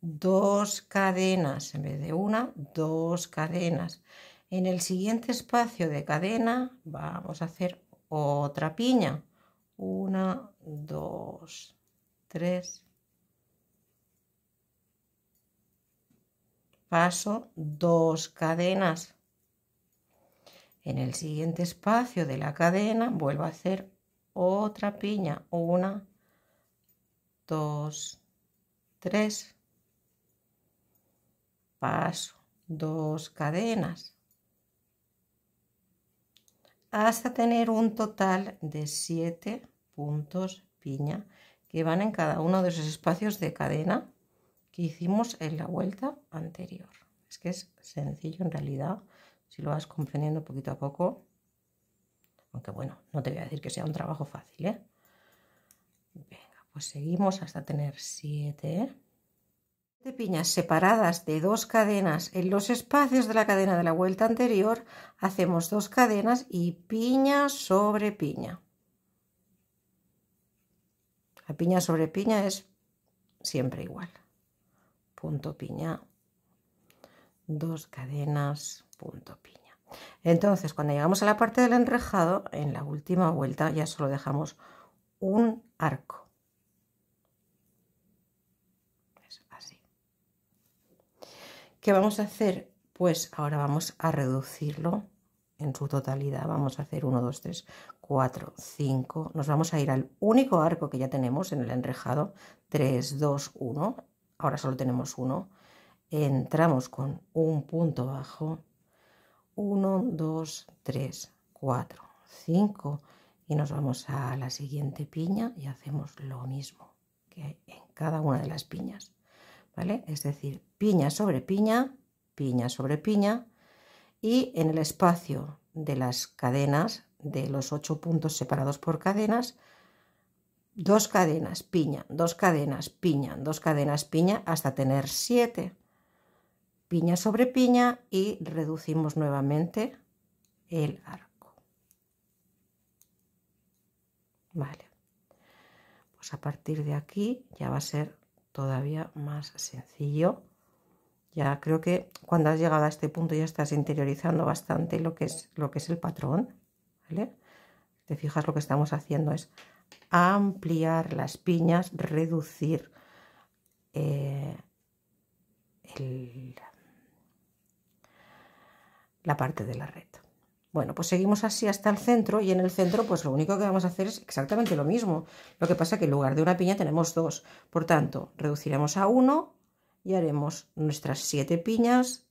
dos cadenas, en vez de una, dos cadenas. En el siguiente espacio de cadena vamos a hacer otra piña. Una, dos, tres. Paso dos cadenas. En el siguiente espacio de la cadena vuelvo a hacer otra piña. Una, dos, tres. Paso dos cadenas hasta tener un total de 7 puntos piña que van en cada uno de esos espacios de cadena que hicimos en la vuelta anterior. Es que es sencillo en realidad, si lo vas comprendiendo poquito a poco, aunque bueno, no te voy a decir que sea un trabajo fácil, ¿eh? Venga, pues seguimos hasta tener 7 de piñas separadas de dos cadenas en los espacios de la cadena de la vuelta anterior, hacemos dos cadenas y piña sobre piña. La piña sobre piña es siempre igual. Punto piña, dos cadenas, punto piña. Entonces, cuando llegamos a la parte del enrejado, en la última vuelta ya solo dejamos un arco. ¿Qué vamos a hacer? Pues ahora vamos a reducirlo en su totalidad. Vamos a hacer 1, 2, 3, 4, 5. Nos vamos a ir al único arco que ya tenemos en el enrejado. 3, 2, 1. Ahora solo tenemos uno. Entramos con un punto bajo. 1, 2, 3, 4, 5. Y nos vamos a la siguiente piña y hacemos lo mismo que en cada una de las piñas. Es decir, piña sobre piña, piña sobre piña y en el espacio de las cadenas, de los ocho puntos separados por cadenas, dos cadenas, piña, dos cadenas, piña, dos cadenas, piña, hasta tener siete. Piña sobre piña y reducimos nuevamente el arco. Vale. Pues a partir de aquí ya va a ser todavía más sencillo. Ya creo que cuando has llegado a este punto ya estás interiorizando bastante lo que es, lo que es el patrón. ¿vale? Te fijas lo que estamos haciendo es ampliar las piñas, reducir eh, la parte de la red. Bueno, pues seguimos así hasta el centro y en el centro pues lo único que vamos a hacer es exactamente lo mismo. Lo que pasa que en lugar de una piña tenemos dos. Por tanto, reduciremos a uno y haremos nuestras siete piñas,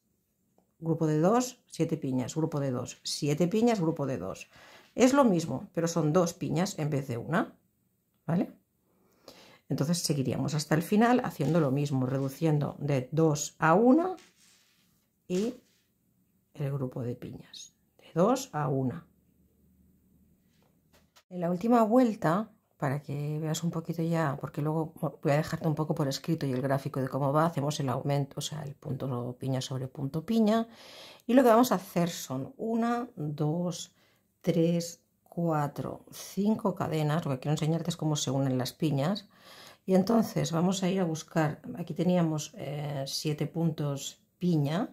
grupo de dos, siete piñas, grupo de dos, siete piñas, grupo de dos. Es lo mismo, pero son dos piñas en vez de una, ¿vale? Entonces seguiríamos hasta el final haciendo lo mismo, reduciendo de dos a una y el grupo de piñas. 2 a 1. En la última vuelta, para que veas un poquito ya, porque luego voy a dejarte un poco por escrito y el gráfico de cómo va, hacemos el aumento, o sea, el punto piña sobre punto piña. Y lo que vamos a hacer son 1, 2, 3, 4, 5 cadenas. Lo que quiero enseñarte es cómo se unen las piñas. Y entonces vamos a ir a buscar, aquí teníamos 7 eh, puntos piña,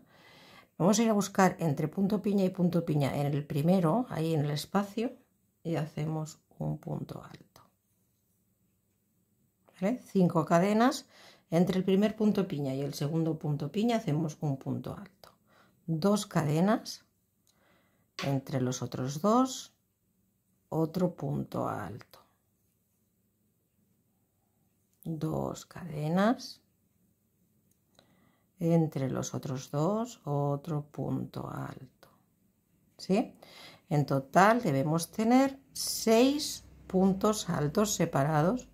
Vamos a ir a buscar entre punto piña y punto piña en el primero, ahí en el espacio, y hacemos un punto alto. Cinco cadenas. Entre el primer punto piña y el segundo punto piña hacemos un punto alto. Dos cadenas. Entre los otros dos, otro punto alto. Dos cadenas entre los otros dos otro punto alto. ¿Sí? En total debemos tener seis puntos altos separados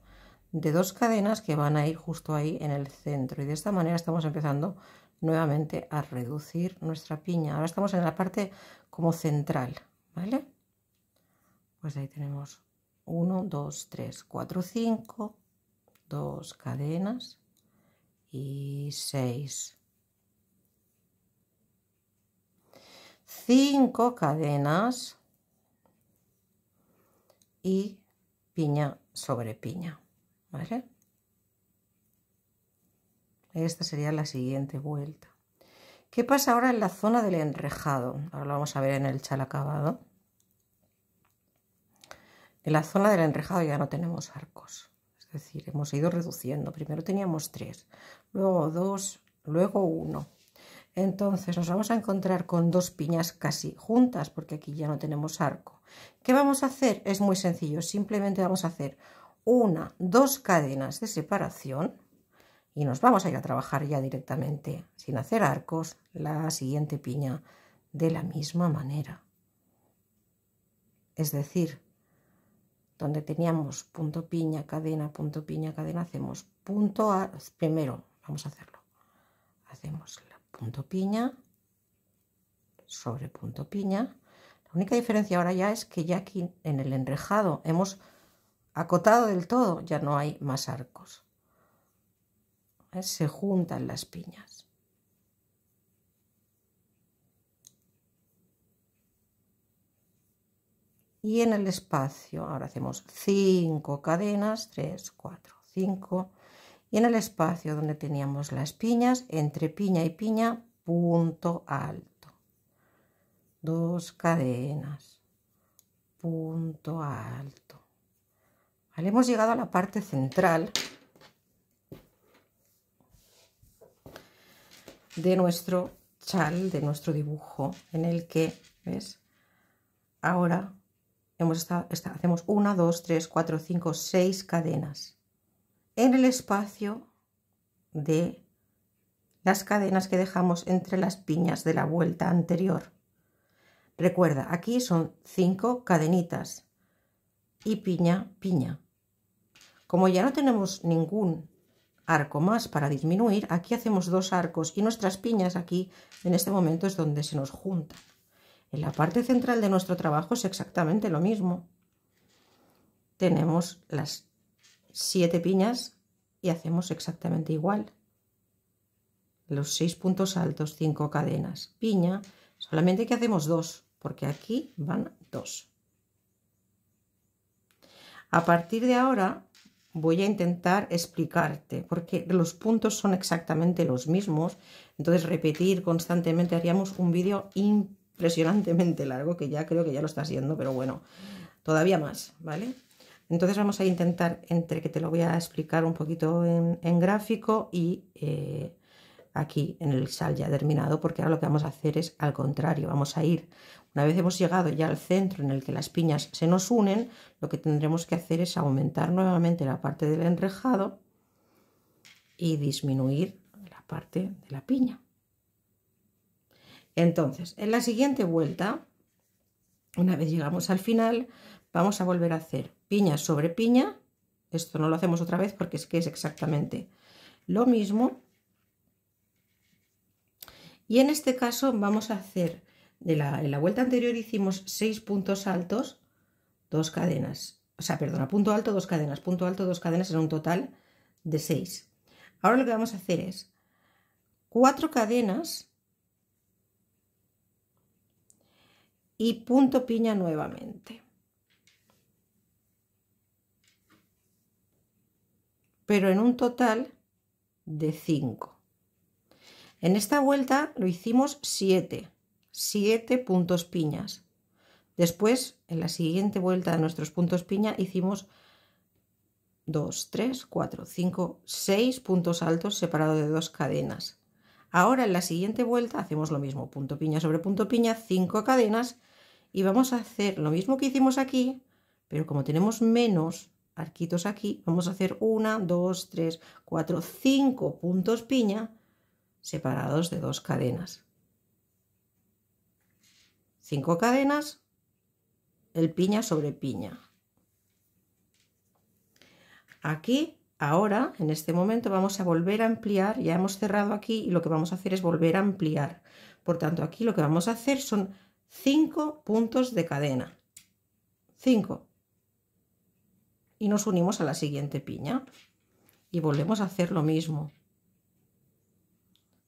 de dos cadenas que van a ir justo ahí en el centro. Y de esta manera estamos empezando nuevamente a reducir nuestra piña. Ahora estamos en la parte como central, ¿vale? Pues ahí tenemos 1, 2, 3, 4, 5, dos cadenas y 6. 5 cadenas y piña sobre piña, Esta sería la siguiente vuelta. ¿Qué pasa ahora en la zona del enrejado? Ahora lo vamos a ver en el chal acabado. En la zona del enrejado ya no tenemos arcos. Es decir, hemos ido reduciendo. Primero teníamos tres, luego dos, luego uno. Entonces nos vamos a encontrar con dos piñas casi juntas, porque aquí ya no tenemos arco. ¿Qué vamos a hacer? Es muy sencillo, simplemente vamos a hacer una, dos cadenas de separación y nos vamos a ir a trabajar ya directamente, sin hacer arcos, la siguiente piña de la misma manera. Es decir, donde teníamos punto piña, cadena, punto piña, cadena, hacemos punto a, primero, vamos a hacerlo, hacemos punto piña sobre punto piña, la única diferencia ahora ya es que ya aquí en el enrejado hemos acotado del todo, ya no hay más arcos, ¿Eh? se juntan las piñas, y en el espacio, ahora hacemos 5 cadenas, 3, 4, 5, y en el espacio donde teníamos las piñas, entre piña y piña, punto alto, dos cadenas, punto alto. hemos llegado a la parte central de nuestro chal, de nuestro dibujo, en el que, ¿ves? Ahora hacemos una, dos, tres, cuatro, cinco, seis cadenas. En el espacio de las cadenas que dejamos entre las piñas de la vuelta anterior. Recuerda, aquí son cinco cadenitas y piña, piña. Como ya no tenemos ningún arco más para disminuir, aquí hacemos dos arcos y nuestras piñas aquí en este momento es donde se nos juntan. En la parte central de nuestro trabajo es exactamente lo mismo. Tenemos las siete piñas y hacemos exactamente igual. Los seis puntos altos, cinco cadenas, piña, solamente que hacemos dos, porque aquí van dos. A partir de ahora voy a intentar explicarte, porque los puntos son exactamente los mismos, entonces repetir constantemente haríamos un vídeo importante impresionantemente largo, que ya creo que ya lo está haciendo, pero bueno, todavía más, ¿vale? Entonces vamos a intentar, entre que te lo voy a explicar un poquito en, gráfico y eh, aquí en el sal ya terminado, porque ahora lo que vamos a hacer es al contrario, vamos a ir, una vez hemos llegado ya al centro en el que las piñas se nos unen, lo que tendremos que hacer es aumentar nuevamente la parte del enrejado y disminuir la parte de la piña. Entonces, en la siguiente vuelta, una vez llegamos al final, vamos a volver a hacer piña sobre piña. Esto no lo hacemos otra vez porque es que es exactamente lo mismo. Y en este caso vamos a hacer, de la, en la vuelta anterior hicimos seis puntos altos, dos cadenas. O sea, perdona, punto alto, dos cadenas, punto alto, dos cadenas, en un total de 6. Ahora lo que vamos a hacer es cuatro cadenas y punto piña nuevamente. Pero en un total de 5. En esta vuelta lo hicimos 7, 7 puntos piñas. Después, en la siguiente vuelta de nuestros puntos piña, hicimos 2, 3, 4, 5, 6 puntos altos separados de dos cadenas. Ahora en la siguiente vuelta hacemos lo mismo, punto piña sobre punto piña, 5 cadenas y vamos a hacer lo mismo que hicimos aquí, pero como tenemos menos arquitos aquí, vamos a hacer 1, 2, 3, 4, 5 puntos piña separados de dos cadenas. 5 cadenas, el piña sobre piña. Aquí Ahora, en este momento, vamos a volver a ampliar, ya hemos cerrado aquí y lo que vamos a hacer es volver a ampliar. Por tanto, aquí lo que vamos a hacer son 5 puntos de cadena. 5. Y nos unimos a la siguiente piña. Y volvemos a hacer lo mismo.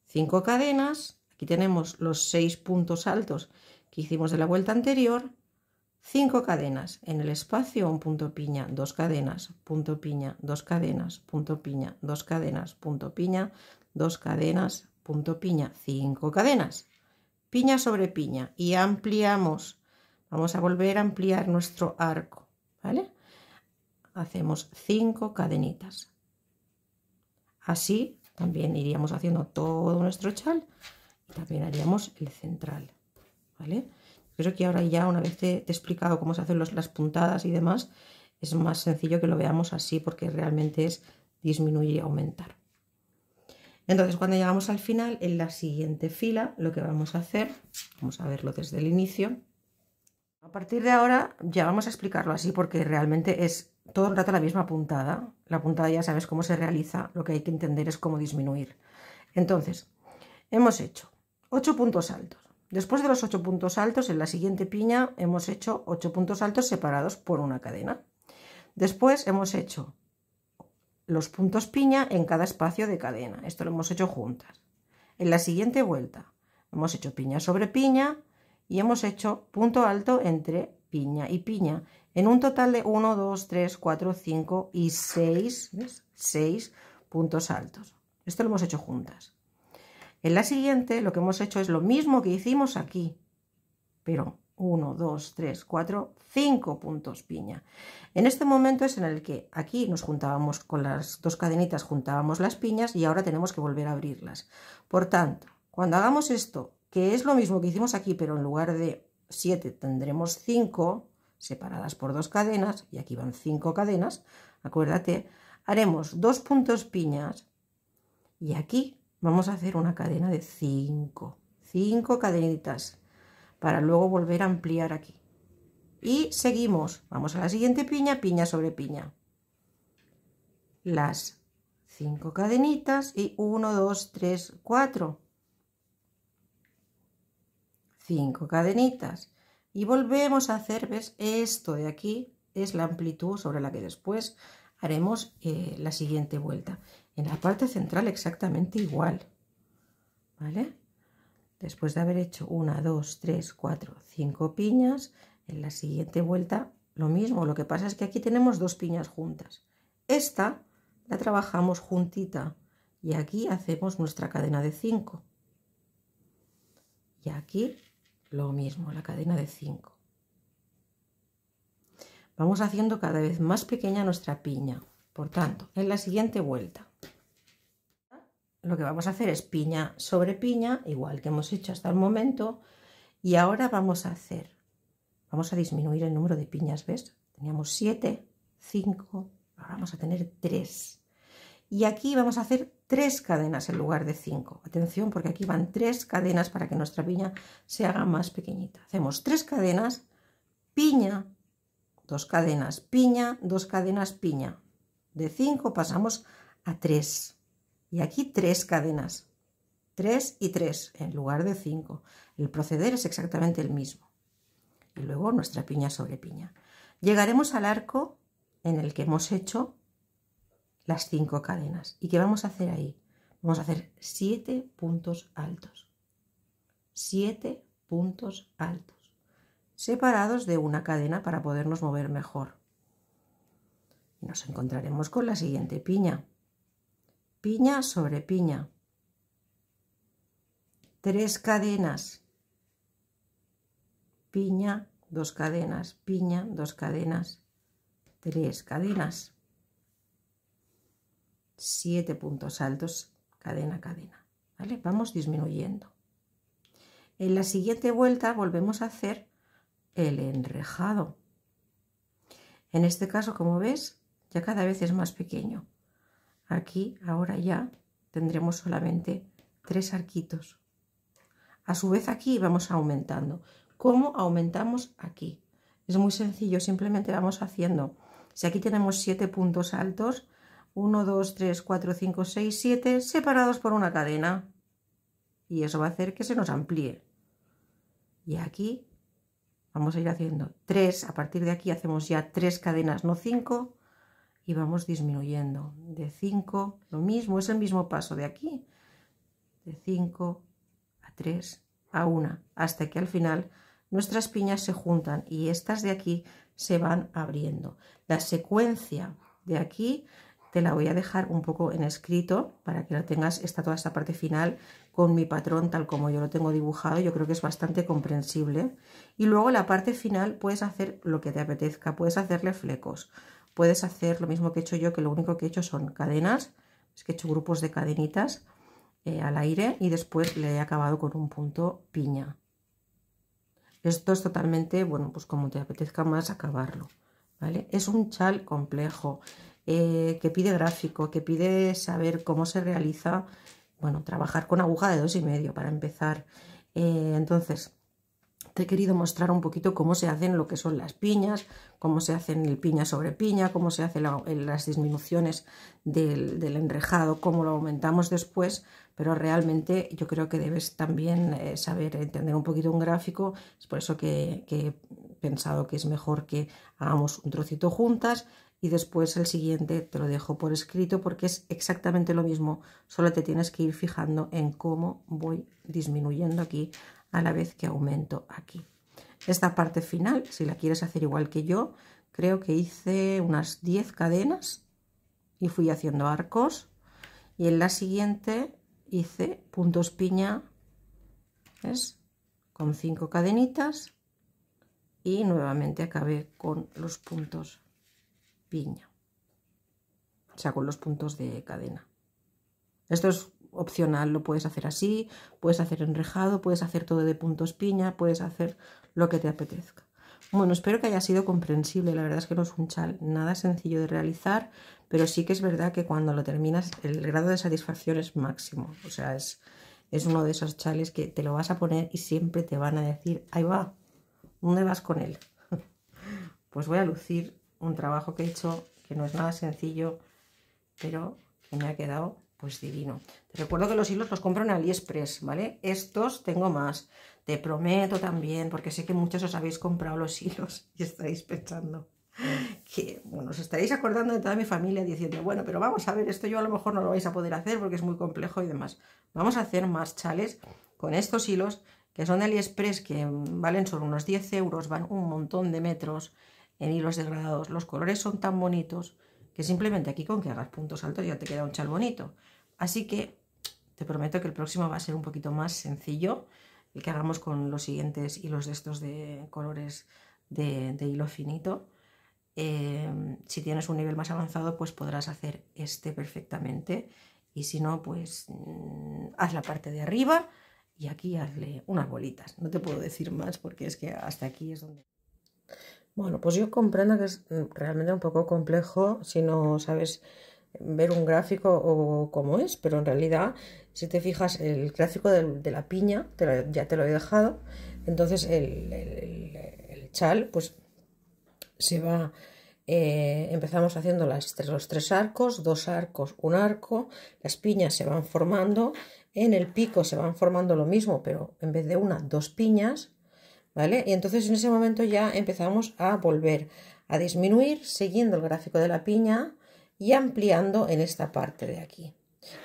5 cadenas. Aquí tenemos los seis puntos altos que hicimos de la vuelta anterior 5 cadenas en el espacio, un punto piña, dos cadenas, punto piña, dos cadenas, punto piña, dos cadenas, punto piña, dos cadenas, punto piña, 5 cadenas, piña sobre piña y ampliamos, vamos a volver a ampliar nuestro arco, ¿vale? Hacemos 5 cadenitas. Así también iríamos haciendo todo nuestro chal y también haríamos el central, ¿vale? Creo que ahora ya, una vez te, he explicado cómo se hacen las puntadas y demás, es más sencillo que lo veamos así porque realmente es disminuir y aumentar. Entonces, cuando llegamos al final, en la siguiente fila, lo que vamos a hacer, vamos a verlo desde el inicio. A partir de ahora ya vamos a explicarlo así porque realmente es todo el rato la misma puntada. La puntada ya sabes cómo se realiza, lo que hay que entender es cómo disminuir. Entonces, hemos hecho 8 puntos altos, Después de los 8 puntos altos, en la siguiente piña hemos hecho 8 puntos altos separados por una cadena. Después hemos hecho los puntos piña en cada espacio de cadena. Esto lo hemos hecho juntas. En la siguiente vuelta hemos hecho piña sobre piña y hemos hecho punto alto entre piña y piña. En un total de 1, 2, 3, 4, 5 y 6, 6 puntos altos. Esto lo hemos hecho juntas. En la siguiente lo que hemos hecho es lo mismo que hicimos aquí, pero 1, 2, 3, 4, 5 puntos piña. En este momento es en el que aquí nos juntábamos con las dos cadenitas, juntábamos las piñas y ahora tenemos que volver a abrirlas. Por tanto, cuando hagamos esto, que es lo mismo que hicimos aquí, pero en lugar de 7 tendremos 5 separadas por dos cadenas, y aquí van 5 cadenas, acuérdate, haremos dos puntos piñas y aquí Vamos a hacer una cadena de 5. 5 cadenitas para luego volver a ampliar aquí. Y seguimos. Vamos a la siguiente piña, piña sobre piña. Las 5 cadenitas y 1, 2, 3, 4. 5 cadenitas. Y volvemos a hacer, ¿ves? Esto de aquí es la amplitud sobre la que después haremos eh, la siguiente vuelta. En la parte central exactamente igual. ¿Vale? Después de haber hecho una, dos, tres, cuatro, cinco piñas, en la siguiente vuelta lo mismo. Lo que pasa es que aquí tenemos dos piñas juntas. Esta la trabajamos juntita y aquí hacemos nuestra cadena de 5. Y aquí lo mismo, la cadena de 5. Vamos haciendo cada vez más pequeña nuestra piña. Por tanto, en la siguiente vuelta lo que vamos a hacer es piña sobre piña, igual que hemos hecho hasta el momento, y ahora vamos a hacer, vamos a disminuir el número de piñas, ¿ves? Teníamos 7, 5, ahora vamos a tener 3. Y aquí vamos a hacer tres cadenas en lugar de 5. Atención, porque aquí van tres cadenas para que nuestra piña se haga más pequeñita. Hacemos tres cadenas, piña, dos cadenas, piña, dos cadenas, piña. De 5 pasamos a 3 y aquí tres cadenas. Tres y tres en lugar de cinco. El proceder es exactamente el mismo. Y luego nuestra piña sobre piña. Llegaremos al arco en el que hemos hecho las cinco cadenas. ¿Y qué vamos a hacer ahí? Vamos a hacer siete puntos altos. Siete puntos altos. Separados de una cadena para podernos mover mejor. Nos encontraremos con la siguiente piña piña sobre piña. Tres cadenas. Piña, dos cadenas, piña, dos cadenas, tres cadenas. Siete puntos altos, cadena, cadena. ¿Vale? Vamos disminuyendo. En la siguiente vuelta volvemos a hacer el enrejado. En este caso, como ves, ya cada vez es más pequeño. Aquí, ahora ya, tendremos solamente tres arquitos. A su vez aquí vamos aumentando. ¿Cómo aumentamos aquí? Es muy sencillo, simplemente vamos haciendo. Si aquí tenemos siete puntos altos, uno dos tres cuatro cinco seis siete separados por una cadena. Y eso va a hacer que se nos amplíe. Y aquí vamos a ir haciendo tres a partir de aquí hacemos ya tres cadenas, no cinco y vamos disminuyendo. De 5, lo mismo, es el mismo paso de aquí. De 5 a 3 a 1, hasta que al final nuestras piñas se juntan y estas de aquí se van abriendo. La secuencia de aquí te la voy a dejar un poco en escrito para que la tengas, está toda esta parte final con mi patrón tal como yo lo tengo dibujado, yo creo que es bastante comprensible. Y luego la parte final puedes hacer lo que te apetezca, puedes hacerle flecos, puedes hacer lo mismo que he hecho yo, que lo único que he hecho son cadenas, es que he hecho grupos de cadenitas eh, al aire y después le he acabado con un punto piña. Esto es totalmente, bueno, pues como te apetezca más acabarlo, ¿vale? Es un chal complejo, eh, que pide gráfico, que pide saber cómo se realiza, bueno, trabajar con aguja de dos y medio para empezar. Eh, entonces, he querido mostrar un poquito cómo se hacen lo que son las piñas, cómo se hacen el piña sobre piña, cómo se hacen las disminuciones del, enrejado, cómo lo aumentamos después, pero realmente yo creo que debes también eh, saber entender un poquito un gráfico, es por eso que, que he pensado que es mejor que hagamos un trocito juntas, y después el siguiente te lo dejo por escrito porque es exactamente lo mismo, solo te tienes que ir fijando en cómo voy disminuyendo aquí a la vez que aumento aquí. Esta parte final, si la quieres hacer igual que yo, creo que hice unas 10 cadenas y fui haciendo arcos. Y en la siguiente hice puntos piña, es Con 5 cadenitas y nuevamente acabé con los puntos piña. O sea, con los puntos de cadena. Esto es opcional, lo puedes hacer así, puedes hacer enrejado, puedes hacer todo de puntos piña, puedes hacer lo que te apetezca. Bueno, espero que haya sido comprensible, la verdad es que no es un chal nada sencillo de realizar, pero sí que es verdad que cuando lo terminas el grado de satisfacción es máximo, o sea, es, es uno de esos chales que te lo vas a poner y siempre te van a decir, ahí va, ¿dónde vas con él? pues voy a lucir un trabajo que he hecho que no es nada sencillo, pero que me ha quedado pues divino. Te recuerdo que los hilos los compro en AliExpress, ¿vale? Estos tengo más. Te prometo también, porque sé que muchos os habéis comprado los hilos y estáis pensando que, bueno, os estaréis acordando de toda mi familia diciendo, bueno, pero vamos a ver, esto yo a lo mejor no lo vais a poder hacer porque es muy complejo y demás. Vamos a hacer más chales con estos hilos que son de AliExpress, que valen solo unos 10 euros, van un montón de metros en hilos degradados. Los colores son tan bonitos que simplemente aquí con que hagas puntos altos ya te queda un chal bonito. Así que te prometo que el próximo va a ser un poquito más sencillo, el que hagamos con los siguientes hilos de estos de colores de, hilo finito. Em, si tienes un nivel más avanzado, pues podrás hacer este perfectamente. Y si no, pues mm, haz la parte de arriba y aquí hazle unas bolitas. No te puedo decir más porque es que hasta aquí es donde... Bueno, pues yo comprendo que es mm, realmente un poco complejo si no sabes ver un gráfico o cómo es, pero en realidad, si te fijas, el gráfico de, la piña ya te lo he dejado, entonces el, chal, pues se va. Eh, empezamos haciendo las, los tres arcos, dos arcos, un arco, las piñas se van formando, en el pico se van formando lo mismo, pero en vez de una, dos piñas, ¿vale? Y entonces en ese momento ya empezamos a volver a disminuir siguiendo el gráfico de la piña y ampliando en esta parte de aquí.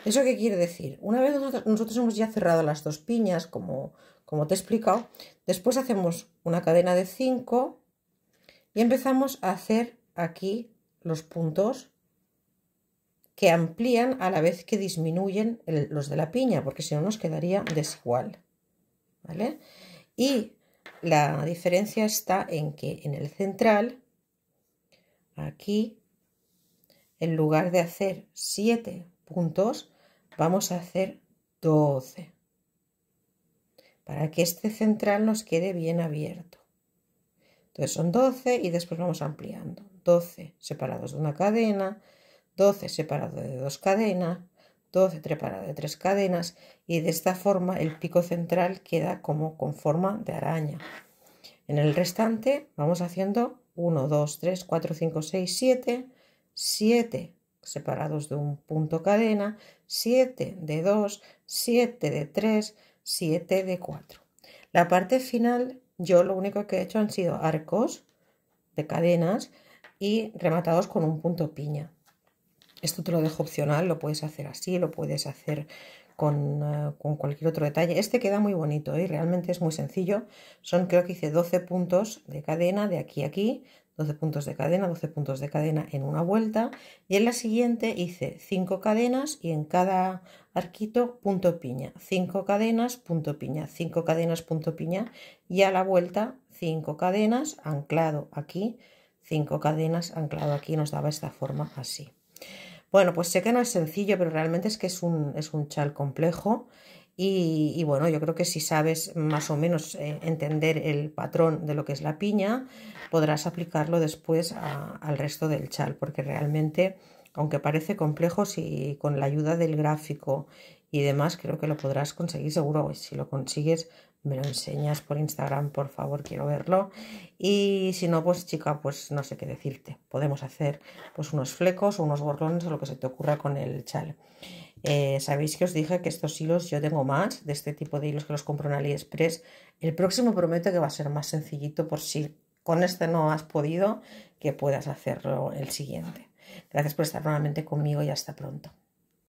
¿Eso qué quiere decir? Una vez nosotros hemos ya cerrado las dos piñas, como, como te he explicado, después hacemos una cadena de 5 y empezamos a hacer aquí los puntos que amplían a la vez que disminuyen los de la piña, porque si no nos quedaría desigual. ¿Vale? Y la diferencia está en que en el central, aquí, en lugar de hacer 7 puntos, vamos a hacer 12. Para que este central nos quede bien abierto. Entonces son 12 y después vamos ampliando. 12 separados de una cadena, 12 separados de dos cadenas, 12 separados de tres cadenas y de esta forma el pico central queda como con forma de araña. En el restante vamos haciendo 1, 2, 3, 4, 5, 6, 7, 7 separados de un punto cadena, 7 de 2, 7 de 3, 7 de 4. La parte final yo lo único que he hecho han sido arcos de cadenas y rematados con un punto piña. Esto te lo dejo opcional, lo puedes hacer así, lo puedes hacer con, eh, cualquier otro detalle. Este queda muy bonito y ¿eh? realmente es muy sencillo. Son creo que hice 12 puntos de cadena de aquí a aquí, 12 puntos de cadena, 12 puntos de cadena en una vuelta y en la siguiente hice 5 cadenas y en cada arquito punto piña, 5 cadenas, punto piña, 5 cadenas, punto piña y a la vuelta 5 cadenas anclado aquí, 5 cadenas anclado aquí nos daba esta forma así. Bueno, pues sé que no es sencillo, pero realmente es que es un, es un chal complejo y, bueno, yo creo que si sabes más o menos eh, entender el patrón de lo que es la piña, podrás aplicarlo después al resto del chal, porque realmente, aunque parece complejo, si con la ayuda del gráfico y demás, creo que lo podrás conseguir seguro. Si lo consigues, me lo enseñas por Instagram, por favor, quiero verlo. Y si no, pues chica, pues no sé qué decirte. Podemos hacer pues unos flecos o unos gorlones o lo que se te ocurra con el chal. Eh, Sabéis que os dije que estos hilos yo tengo más de este tipo de hilos que los compro en AliExpress. El próximo prometo que va a ser más sencillito por si con este no has podido, que puedas hacerlo el siguiente. Gracias por estar nuevamente conmigo y hasta pronto.